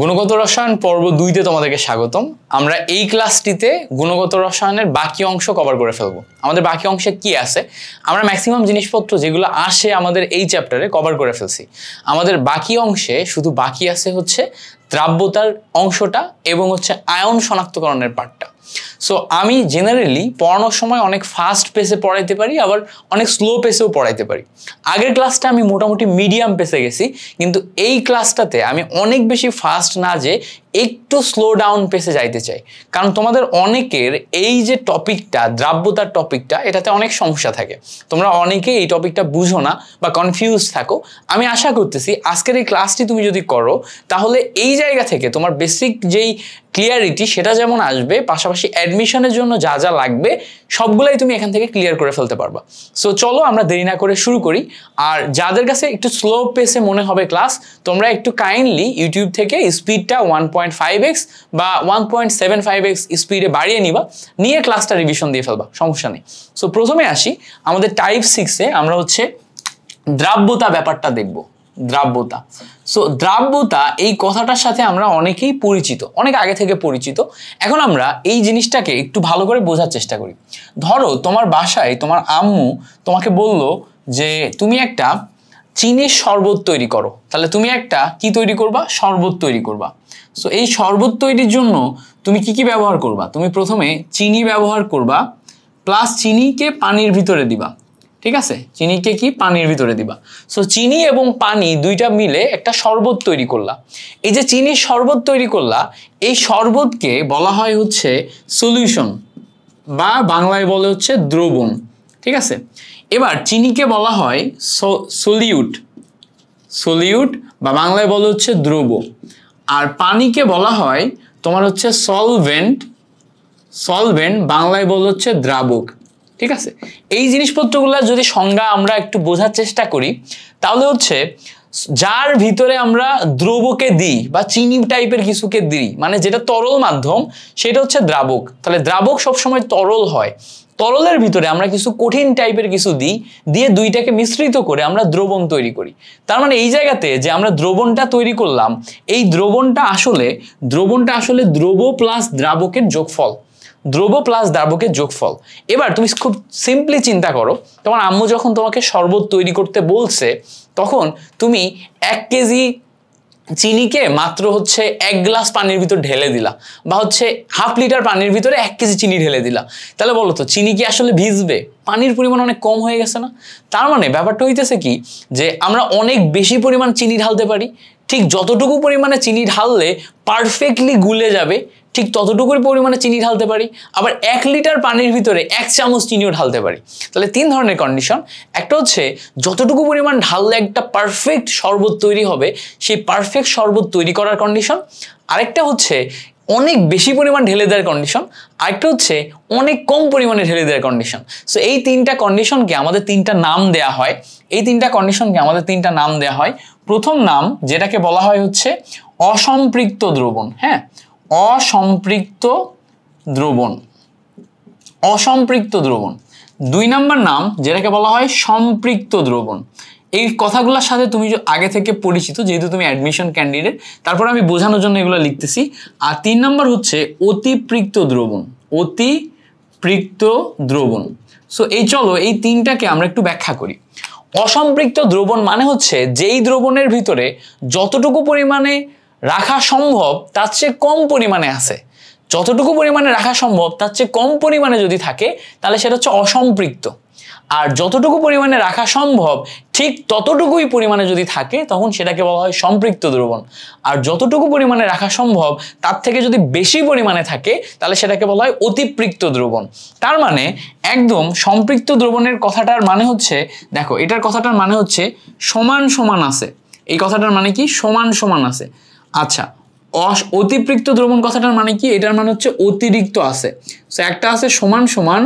গুণগত রসায়ন পর্ব দুইতে তোমাদেরকে স্বাগতম আমরা এই ক্লাসটিতে গুণগত রসায়নের বাকি অংশ কভার করে ফেলবো আমাদের বাকি অংশে কি আছে আমরা ম্যাক্সিমাম জিনিসপত্র যেগুলো আসে আমাদের এই চ্যাপ্টারে কভার করে ফেলছি আমাদের বাকি অংশে শুধু বাকি আছে হচ্ছে দ্রাব্যতার অংশটা এবং হচ্ছে আয়ন শনাক্তকরণের পার্টটা সো আমি জেনারেলি পড়ানোর সময় অনেক ফাস্ট পেসে পড়াইতে পারি আবার অনেক স্লো পেসেও পড়াইতে পারি আগের ক্লাসটা আমি মোটামুটি মিডিয়াম পেসে গেছি কিন্তু এই ক্লাসটাতে আমি অনেক বেশি ফাস্ট না যে একটু স্লো ডাউন পেসে যাইতে চাই কারণ তোমাদের অনেকের এই যে টপিকটা দ্রাব্যতার টপিকটা এটাতে অনেক সমস্যা থাকে তোমরা অনেকে এই টপিকটা বুঝো না বা কনফিউজ থাকো আমি আশা করতেছি আজকের এই ক্লাসটি তুমি যদি করো তাহলে এই জায়গা থেকে তোমার বেসিক যেই ক্লিয়ারিটি সেটা যেমন আসবে পাশাপাশি পাশাপাশি অ্যাডমিশনের জন্য যা যা লাগবে সবগুলাই তুমি এখান থেকে ক্লিয়ার করে ফেলতে পারবা সো চলো আমরা দেরি না করে শুরু করি আর যাদের কাছে একটু স্লো পেসে মনে হবে ক্লাস তোমরা একটু কাইন্ডলি ইউটিউব থেকে স্পিডটা ওয়ান পয়েন্ট ফাইভ এক্স বা one point seven five X স্পিডে বাড়িয়ে নিবা নিয়ে ক্লাসটা রিভিশন দিয়ে ফেলবা সমস্যা নেই সো প্রথমে আসি আমাদের টাইপ সিক্সে আমরা হচ্ছে দ্রাব্যতা ব্যাপারটা দেখবো দ্রাব্যতা সো দ্রাব্যতা এই কথাটার সাথে আমরা অনেকেই পরিচিত অনেক আগে থেকে পরিচিত এখন আমরা এই জিনিসটাকে একটু ভালো করে বোঝার চেষ্টা করি ধরো তোমার বাসায় তোমার আম্মু তোমাকে বলল যে তুমি একটা চিনির শরবত তৈরি করো তাহলে তুমি একটা কি তৈরি করবা শরবত তৈরি করবা সো এই শরবত তৈরির জন্য তুমি কি কি ব্যবহার করবা তুমি প্রথমে চিনি ব্যবহার করবা প্লাস চিনিকে পানির ভিতরে দিবা ঠিক আছে চিনিকে কি পানির ভিতরে দিবা সো চিনি এবং পানি দুইটা মিলে একটা শরবত তৈরি করলা এই যে চিনির শরবত তৈরি করলা এই শরবতকে বলা হয় হচ্ছে সলিউশন বা বাংলায় বলে হচ্ছে দ্রবণ ঠিক আছে এবার চিনিকে বলা হয় সলিউট সলিউট বা বাংলায় বলে হচ্ছে দ্রব আর পানিকে বলা হয় তোমার হচ্ছে সলভেন্ট সলভেন্ট বাংলায় বলে হচ্ছে দ্রাবক ঠিক আছে এই জিনিসপত্রগুলো যদি সংজ্ঞা আমরা একটু বোঝার চেষ্টা করি তাহলে হচ্ছে যার ভিতরে আমরা দ্রবকে দিই বা চিনি টাইপের কিছুকে দিই মানে যেটা তরল মাধ্যম সেটা হচ্ছে দ্রাবক তাহলে দ্রাবক সবসময় তরল হয় তরলের ভিতরে আমরা কিছু কঠিন টাইপের কিছু দিই দিয়ে দুইটাকে মিশ্রিত করে আমরা দ্রবণ তৈরি করি তার মানে এই জায়গাতে যে আমরা দ্রবণটা তৈরি করলাম এই দ্রবণটা আসলে দ্রবণটা আসলে দ্রব প্লাস দ্রাবকের যোগফল দ্রব প্লাস দ্রাবকের যোগফল এবার তুমি খুব সিম্পলি চিন্তা করো তোমার আম্মু যখন তোমাকে শরবত তৈরি করতে বলছে তখন তুমি এক কেজি চিনিকে মাত্র হচ্ছে এক গ্লাস পানির ভিতর ঢেলে দিলা বা হচ্ছে হাফ লিটার পানির ভিতরে এক কেজি চিনি ঢেলে দিলা তাহলে বলো তো চিনি কি আসলে ভিজবে পানির পরিমাণ অনেক কম হয়ে গেছে না তার মানে ব্যাপারটা হইতেছে কি যে আমরা অনেক বেশি পরিমাণ চিনি ঢালতে পারি ঠিক যতটুকু পরিমাণে চিনি ঢাললে পারফেক্টলি গুলে যাবে ঠিক ততটুকুর পরিমাণে চিনি ঢালতে পারি আবার এক লিটার পানির ভিতরে এক চামচ চিনিও ঢালতে পারি তাহলে তিন ধরনের কন্ডিশন একটা হচ্ছে যতটুকু পরিমাণ ঢাললে একটা পারফেক্ট শরবত তৈরি হবে সেই পারফেক্ট শরবত তৈরি করার কন্ডিশন আরেকটা হচ্ছে অনেক বেশি পরিমাণ ঢেলে দেওয়ার কন্ডিশন আরেকটা হচ্ছে অনেক কম পরিমাণে ঢেলে দেওয়ার কন্ডিশন সো এই তিনটা কন্ডিশনকে আমাদের তিনটা নাম দেয়া হয় এই তিনটা কন্ডিশনকে আমাদের তিনটা নাম দেয়া হয় প্রথম নাম যেটাকে বলা হয় হচ্ছে অসম্পৃক্ত দ্রবণ হ্যাঁ অসম্পৃক্ত দ্রবণ অসম্পৃক্ত দ্রবণ দুই নাম্বার নাম যেটাকে বলা হয় সম্পৃক্ত দ্রবণ এই কথাগুলোর সাথে তুমি আগে থেকে পরিচিত যেহেতু তুমি অ্যাডমিশন ক্যান্ডিডেট তারপরে আমি বোঝানোর জন্য এগুলো লিখতেছি আর তিন নম্বর হচ্ছে অতিপৃক্ত দ্রবণ অতিপৃক্ত দ্রবণ সো এই চলো এই তিনটাকে আমরা একটু ব্যাখ্যা করি অসম্পৃক্ত দ্রবণ মানে হচ্ছে যেই দ্রবণের ভিতরে যতটুকু পরিমাণে রাখা সম্ভব তার চেয়ে কম পরিমাণে আছে যতটুকু পরিমাণে রাখা সম্ভব তার চেয়ে কম পরিমাণে যদি থাকে তাহলে সেটা হচ্ছে অসম্পৃক্ত আর যতটুকু পরিমাণে রাখা সম্ভব ঠিক ততটুকুই পরিমাণে যদি থাকে তখন সেটাকে বলা হয় সম্পৃক্ত দ্রবণ আর যতটুকু পরিমাণে রাখা সম্ভব তার থেকে যদি বেশি পরিমাণে থাকে তাহলে সেটাকে বলা হয় অতিপৃক্ত দ্রবণ তার মানে একদম সম্পৃক্ত দ্রবণের কথাটার মানে হচ্ছে দেখো এটার কথাটার মানে হচ্ছে সমান সমান আছে এই কথাটার মানে কি সমান সমান আছে আচ্ছা অস অতিরিক্ত দ্রবণ কথাটার মানে কি এটার মানে হচ্ছে অতিরিক্ত আছে সো একটা আছে সমান সমান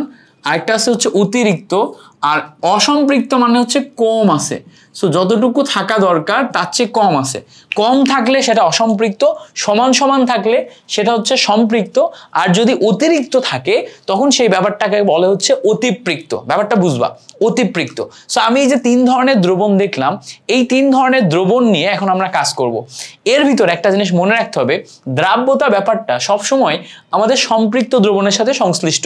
আরেকটা আছে হচ্ছে অতিরিক্ত আর অসম্পৃক্ত মানে হচ্ছে কম আছে সো যতটুকু থাকা দরকার তার চেয়ে কম আছে কম থাকলে সেটা অসম্পৃক্ত সমান সমান থাকলে সেটা হচ্ছে সম্পৃক্ত আর যদি অতিরিক্ত থাকে তখন সেই ব্যাপারটাকে বলে হচ্ছে অতিপৃক্ত ব্যাপারটা বুঝবা অতিপৃক্ত সো আমি এই যে তিন ধরনের দ্রবণ দেখলাম এই তিন ধরনের দ্রবণ নিয়ে এখন আমরা কাজ করব। এর ভিতরে একটা জিনিস মনে রাখতে হবে দ্রাব্যতা ব্যাপারটা সবসময় আমাদের সম্পৃক্ত দ্রবণের সাথে সংশ্লিষ্ট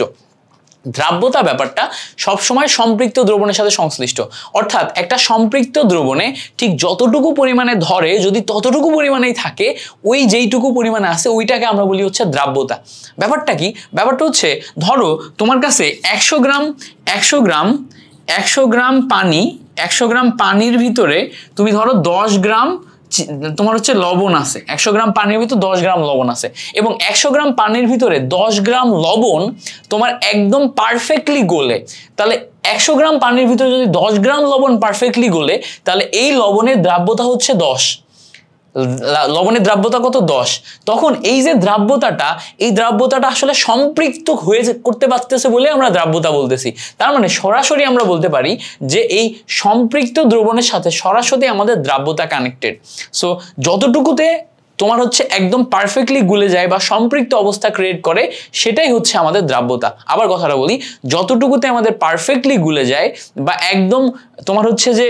দ্রাব্যতা ব্যাপারটা সবসময় সম্পৃক্ত দ্রবণের সাথে সংশ্লিষ্ট অর্থাৎ একটা সম্পৃক্ত দ্রবণে ঠিক যতটুকু পরিমাণে ধরে যদি ততটুকু পরিমাণেই থাকে ওই যেইটুকু পরিমাণে আসে ওইটাকে আমরা বলি হচ্ছে দ্রাব্যতা ব্যাপারটা কি ব্যাপারটা হচ্ছে ধরো তোমার কাছে একশো গ্রাম একশো গ্রাম একশো গ্রাম পানি একশো গ্রাম পানির ভিতরে তুমি ধরো দশ গ্রাম তোমার হচ্ছে লবণ আছে একশো গ্রাম পানির ভিতরে দশ গ্রাম লবণ আছে এবং একশো গ্রাম পানির ভিতরে দশ গ্রাম লবণ তোমার একদম পারফেক্টলি গলে তাহলে একশো গ্রাম পানির ভিতরে যদি দশ গ্রাম লবণ পারফেক্টলি গলে তাহলে এই লবণের দ্রাব্যতা হচ্ছে দশ লবণের দ্রাব্যতা কত দশ তখন এই যে দ্রাব্যতাটা এই দ্রাব্যতাটা আসলে সম্পৃক্ত হয়ে করতে পারতেছে বলে আমরা দ্রাব্যতা বলতেছি তার মানে সরাসরি আমরা বলতে পারি যে এই সম্পৃক্ত দ্রবণের সাথে সরাসরি আমাদের দ্রাব্যতা কানেক্টেড সো যতটুকুতে তোমার হচ্ছে একদম পারফেক্টলি গুলে যায় বা সম্পৃক্ত অবস্থা ক্রিয়েট করে সেটাই হচ্ছে আমাদের দ্রাব্যতা আবার কথাটা বলি যতটুকুতে আমাদের পারফেক্টলি গুলে যায় বা একদম তোমার হচ্ছে যে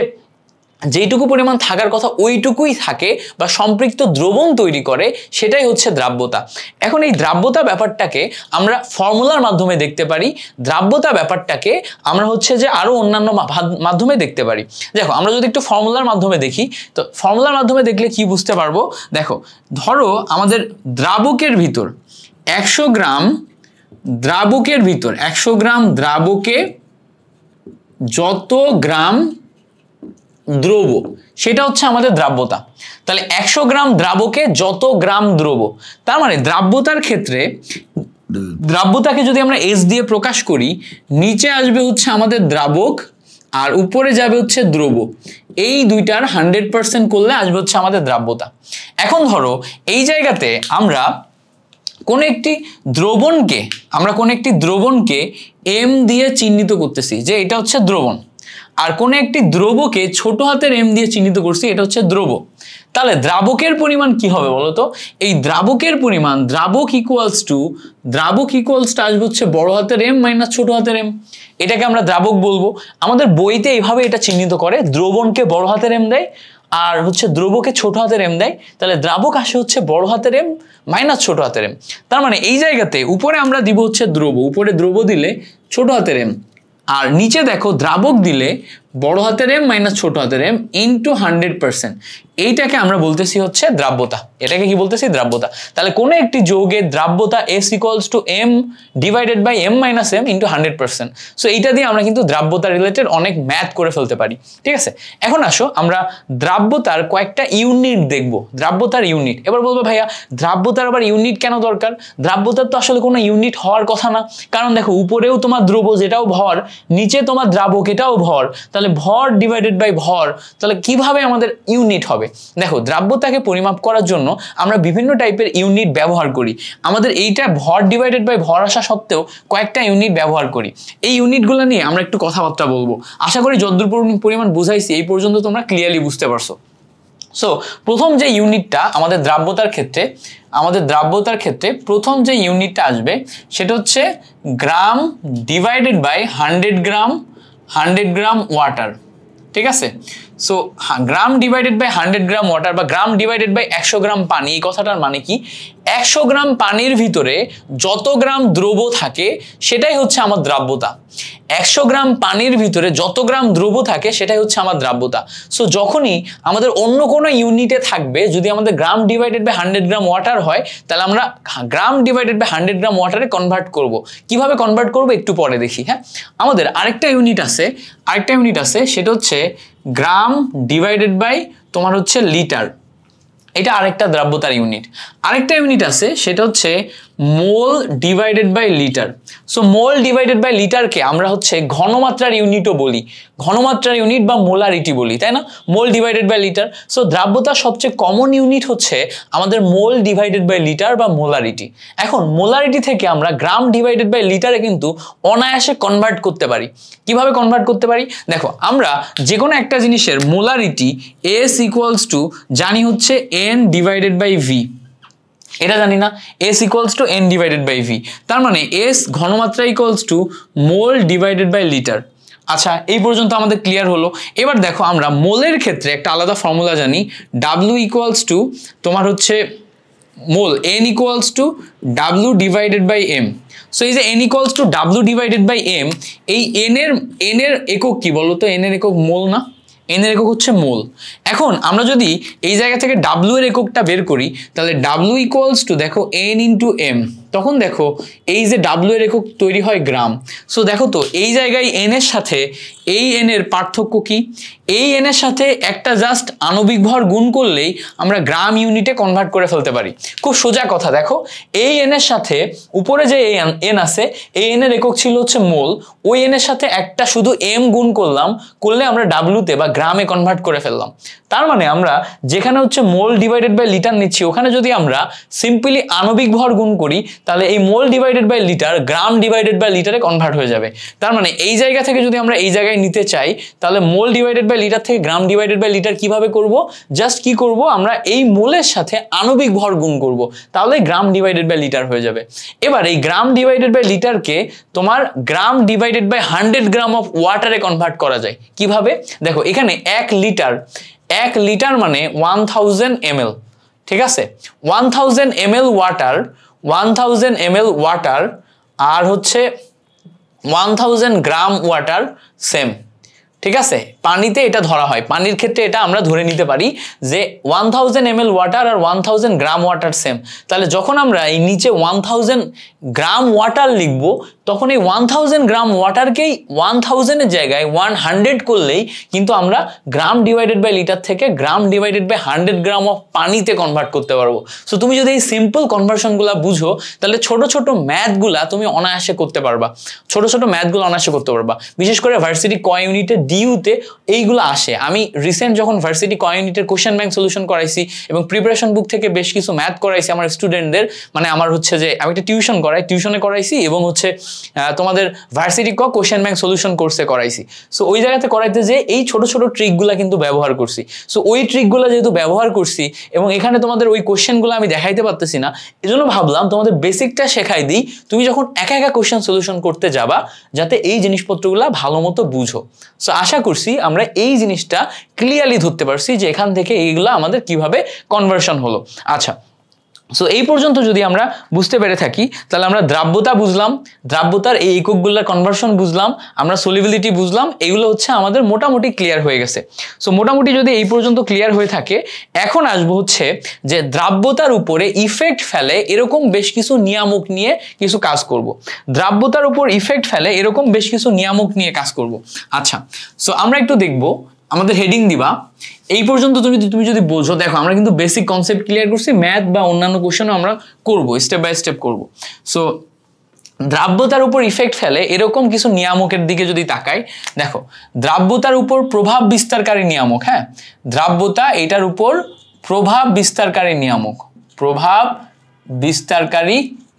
যেইটুকু পরিমাণ থাকার কথা ওইটুকুই থাকে বা সম্পৃক্ত দ্রবণ তৈরি করে সেটাই হচ্ছে দ্রাব্যতা এখন এই দ্রাব্যতা ব্যাপারটাকে আমরা ফর্মুলার মাধ্যমে দেখতে পারি দ্রাব্যতা ব্যাপারটাকে আমরা হচ্ছে যে আরও অন্যান্য মাধ্যমে দেখতে পারি দেখো আমরা যদি একটু ফর্মুলার মাধ্যমে দেখি তো ফর্মুলার মাধ্যমে দেখলে কি বুঝতে পারবো দেখো ধরো আমাদের দ্রাবকের ভিতর একশো গ্রাম দ্রাবকের ভিতর একশো গ্রাম দ্রাবকে যত গ্রাম দ্রব সেটা হচ্ছে আমাদের দ্রাব্যতা তাহলে একশো গ্রাম দ্রাবকে যত গ্রাম দ্রব তার মানে দ্রাব্যতার ক্ষেত্রে দ্রাব্যতাকে যদি আমরা এস দিয়ে প্রকাশ করি নিচে আসবে হচ্ছে আমাদের দ্রাবক আর উপরে যাবে হচ্ছে দ্রব এই দুইটার হান্ড্রেড পার্সেন্ট করলে আসবে হচ্ছে আমাদের দ্রাব্যতা এখন ধরো এই জায়গাতে আমরা কোন একটি দ্রবণকে আমরা কোন একটি দ্রবণকে এম দিয়ে চিহ্নিত করতেছি যে এটা হচ্ছে দ্রবণ আর কোনো একটি দ্রবকে ছোট হাতের এম দিয়ে চিহ্নিত করছি এটা হচ্ছে দ্রব তাহলে দ্রাবকের পরিমাণ কি হবে বলতো এই দ্রাবকের পরিমাণ দ্রাবক ইকুয়ালস টু দ্রাবক ইকুয়ালস টু আসবে হচ্ছে বড় হাতের এম মাইনাস ছোট হাতের এম এটাকে আমরা দ্রাবক বলবো আমাদের বইতে এইভাবে এটা চিহ্নিত করে দ্রবণকে বড় হাতের এম দেয় আর হচ্ছে দ্রবকে ছোট হাতের এম দেয় তাহলে দ্রাবক আসে হচ্ছে বড় হাতের এম মাইনাস ছোট হাতের এম তার মানে এই জায়গাতে উপরে আমরা দিব হচ্ছে দ্রব উপরে দ্রব দিলে ছোট হাতের এম আর নিচে দেখো দ্রাবক দিলে বড় হাতের এম মাইনাস ছোট হাতের এম ইন্টু হান্ড্রেড পার্সেন্ট এইটাকে আমরা বলতেছি হচ্ছে দ্রাব্যতা এটাকে কি বলতেছি দ্রাব্যতা তাহলে কোনো একটি যৌগের দ্রাব্যতা S equals to M divided by M minus M into hundred percent so এইটা দিয়ে আমরা কিন্তু দ্রাব্যতা রিলেটেড অনেক ম্যাথ করে ফেলতে পারি ঠিক আছে এখন আসো আমরা দ্রাব্যতার কয়েকটা ইউনিট দেখব দ্রাব্যতার ইউনিট এবার বলবো ভাইয়া দ্রাব্যতার আবার ইউনিট কেন দরকার দ্রাব্যতার তো আসলে কোনো ইউনিট হওয়ার কথা না কারণ দেখো উপরেও তোমার দ্রব্য যেটাও ভর নিচে তোমার দ্রাবক এটাও ভর তাহলে ভর ডিভাইডেড বাই ভর তাহলে কিভাবে আমাদের ইউনিট হবে দেখো দ্রাব্যতাকে পরিমাপ করার জন্য আমরা বিভিন্ন টাইপের ইউনিট ব্যবহার করি আমাদের এইটা ভর ডিভাইডেড বাই ভর আসা সত্ত্বেও কয়েকটা ইউনিট ব্যবহার করি এই ইউনিটগুলো নিয়ে আমরা একটু কথাবার্তা বলবো আশা করি যদ্দূর পরিমাণ বুঝাইছি এই পর্যন্ত তোমরা ক্লিয়ারলি বুঝতে পারছো সো প্রথম যে ইউনিটটা আমাদের দ্রাব্যতার ক্ষেত্রে আমাদের দ্রাব্যতার ক্ষেত্রে প্রথম যে ইউনিটটা আসবে সেটা হচ্ছে gram divided by hundred gram hundred gram water ঠিক আছে so gram divided by hundred gram water বা গ্রাম ডিভাইডেড বাই একশো গ্রাম পানি এই কথাটার মানে কি একশো গ্রাম পানির ভিতরে যত গ্রাম দ্রব্য থাকে সেটাই হচ্ছে আমার দ্রাব্যতা একশো গ্রাম পানির ভিতরে যত গ্রাম দ্রব্য থাকে সেটাই হচ্ছে আমার দ্রাব্যতা সো যখনই আমাদের অন্য কোনো ইউনিটে থাকবে যদি আমাদের gram divided by hundred gram water হয় তাহলে আমরা gram divided by hundred gram ওয়াটারে কনভার্ট করব কিভাবে কনভার্ট করব একটু পরে দেখি হ্যাঁ আমাদের আরেকটা ইউনিট আছে আরেকটা ইউনিট আছে সেটা হচ্ছে গ্রাম ডিভাইডেড বাই তোমার হচ্ছে লিটার এটা আরেকটা দ্রাব্যতার ইউনিট আরেকটা ইউনিট আছে সেটা হচ্ছে mole divided by litre so mole divided by লিটারকে আমরা হচ্ছে ঘনমাত্রার ইউনিটও বলি ঘনমাত্রার ইউনিট বা মোলারিটি বলি তাই না mole divided by litre so দ্রাব্যতার সবচেয়ে কমন ইউনিট হচ্ছে আমাদের মোল ডিভাইডেড বাই লিটার বা মোলারিটি এখন মোলারিটি থেকে আমরা গ্রাম ডিভাইডেড বাই লিটারে কিন্তু অনায়াসে কনভার্ট করতে পারি কিভাবে কনভার্ট করতে পারি দেখো আমরা যে কোনো একটা জিনিসের মোলারিটি এস ইকুয়ালস টু জানি হচ্ছে এন ডিভাইডেড বাই ভি এটা জানি না S equals to N divided by V তার মানে এস ঘনমাত্রা equals to mole divided by litre আচ্ছা এই পর্যন্ত আমাদের ক্লিয়ার হলো এবার দেখো আমরা মোলের ক্ষেত্রে একটা আলাদা ফর্মুলা জানি ডাব্লু ইকুয়ালস টু তোমার হচ্ছে mole N equals to W divided by M so এই যে N equals to W divided by M এই এনের এনের একক কি বলো তো এনের একক মোল না এন এর একক হচ্ছে মোল এখন আমরা যদি এই জায়গা থেকে ডাব্লু এর এককটা বের করি তাহলে ডাব্লু ইকুয়ালস টু দেখো এন ইন্টু এম তখন দেখো এই যে ডাব্লু এর একক তৈরি হয় গ্রাম সো দেখো তো এই জায়গায় এন এর সাথে এই এন এর পার্থক্য কি এই এন এর সাথে একটা জাস্ট আণবিক ভর গুণ করলেই আমরা গ্রাম ইউনিটে কনভার্ট করে ফেলতে পারি খুব সোজা কথা দেখো এই এন এর সাথে উপরে যে এন আছে এই এন এর একক ছিল হচ্ছে মোল ওই এন এর সাথে একটা শুধু এম গুণ করলাম করলে আমরা ডাব্লুতে বা গ্রামে কনভার্ট করে ফেললাম তার মানে আমরা যেখানে হচ্ছে মোল ডিভাইডেড বাই লিটার নিচ্ছি ওখানে যদি আমরা সিম্পলি আণবিক ভর গুণ করি তাহলে এই mole divided by litre gram divided by লিটারে কনভার্ট হয়ে যাবে তার মানে এই জায়গা থেকে যদি আমরা এই জায়গায় নিতে চাই তাহলে মোল ডিভাইডেড বাই লিটার থেকে গ্রাম ডিভাইডেড বাই লিটার কিভাবে করব জাস্ট কি করব আমরা এই মোলের সাথে আণবিক ভর গুণ করব তাহলে গ্রাম ডিভাইডেড বাই লিটার হয়ে যাবে এবার এই গ্রাম ডিভাইডেড বাই লিটারকে তোমার gram divided by hundred gram of ওয়াটারে কনভার্ট করা যায় কিভাবে দেখো এখানে এক লিটার এক লিটার মানে ওয়ান থাউজেন্ড এম ঠিক আছে one thousand M water one thousand M water আর হচ্ছে one thousand gram water same ঠিক আছে পানিতে এটা ধরা হয় পানির ক্ষেত্রে এটা আমরা ধরে নিতে পারি যে ওয়ান থাউজেন্ড এম ওয়াটার আর one thousand gram water same তাহলে যখন আমরা এই নিচে ওয়ান থাউজেন্ড গ্রাম ওয়াটার লিখব তখন এই ওয়ান থাউজেন্ড গ্রাম ওয়াটারকেই ওয়ান থাউজেন্ডের জায়গায় ওয়ান হান্ড্রেড করলেই কিন্তু আমরা গ্রাম ডিভাইডেড বাই লিটার থেকে gram divided by hundred gram of পানিতে কনভার্ট করতে পারবো সো তুমি যদি এই সিম্পল কনভার্সনগুলো বুঝো তাহলে ছোট ছোট ম্যাথগুলা তুমি অনায়াসে করতে পারবা ছোট ছোট ম্যাথগুলো অনায়াসে করতে পারবা বিশেষ করে ভার্সিটি ক ইউনিটে ডিউতে এইগুলো আসে আমি রিসেন্ট যখন ভার্সিটি ক ইউনিটের কোশ্চেন ব্যাংক সলিউশন করাইছি এবং প্রিপারেশন বুক থেকে বেশ কিছু ম্যাথ করাইছি আমার স্টুডেন্টদের মানে আমার হচ্ছে যে আমি একটা টিউশন করাই টিউশনে করাইছি এবং হচ্ছে তোমাদের ভার্সিটি ক কোশ্চেন ব্যাংক সলিউশন কোর্সে করাইছি সো ওই জায়গাতে করাইতে যে এই ছোট ছোট ট্রিকগুলো কিন্তু ব্যবহার করছি সো ওই ট্রিকগুলো যেহেতু ব্যবহার করছি এবং এখানে তোমাদের ওই কোশ্চেনগুলো আমি দেখাইতে পারতেছি না এজন্য ভাবলাম তোমাদের বেসিকটা শেখাই দিই তুমি যখন একা একা কোশ্চেন সলিউশন করতে যাবা যাতে এই জিনিসপত্রগুলো ভালো মতো বুঝো সো আশা করছি আমরা এই জিনিসটা ক্লিয়ারলি ধরতে পারছি যে এখান থেকে এইগুলো আমাদের কিভাবে কনভার্সন হলো আচ্ছা সো এই পর্যন্ত যদি আমরা বুঝতে পেরে থাকি তাহলে আমরা দ্রাব্যতা বুঝলাম দ্রাব্যতার এই এককগুলোর কনভার্সন বুঝলাম আমরা সলিবিলিটি বুঝলাম এগুলো হচ্ছে আমাদের মোটামুটি ক্লিয়ার হয়ে গেছে সো মোটামুটি যদি এই পর্যন্ত ক্লিয়ার হয়ে থাকে এখন আসবো হচ্ছে যে দ্রাব্যতার উপরে ইফেক্ট ফেলে এরকম বেশ কিছু নিয়ামক নিয়ে কিছু কাজ করব। দ্রাব্যতার উপর ইফেক্ট ফেলে এরকম বেশ কিছু নিয়ামক নিয়ে কাজ করব। আচ্ছা সো আমরা একটু দেখব আমাদের হেডিং দিবা এই পর্যন্ত তুমি তুমি যদি বোঝো দেখো আমরা কিন্তু বেসিক কনসেপ্ট ক্লিয়ার করছি ম্যাথ বা অন্যান্য কোশ্চেনও আমরা করব স্টেপ বাই স্টেপ করব সো দ্রাব্যতার উপর ইফেক্ট ফেলে এরকম কিছু নিয়ামকের দিকে যদি তাকাই দেখো দ্রাব্যতার উপর প্রভাব বিস্তারকারী নিয়ামক হ্যাঁ দ্রাব্যতা এটার উপর প্রভাব বিস্তারকারী নিয়ামক প্রভাব বিস্তারকারী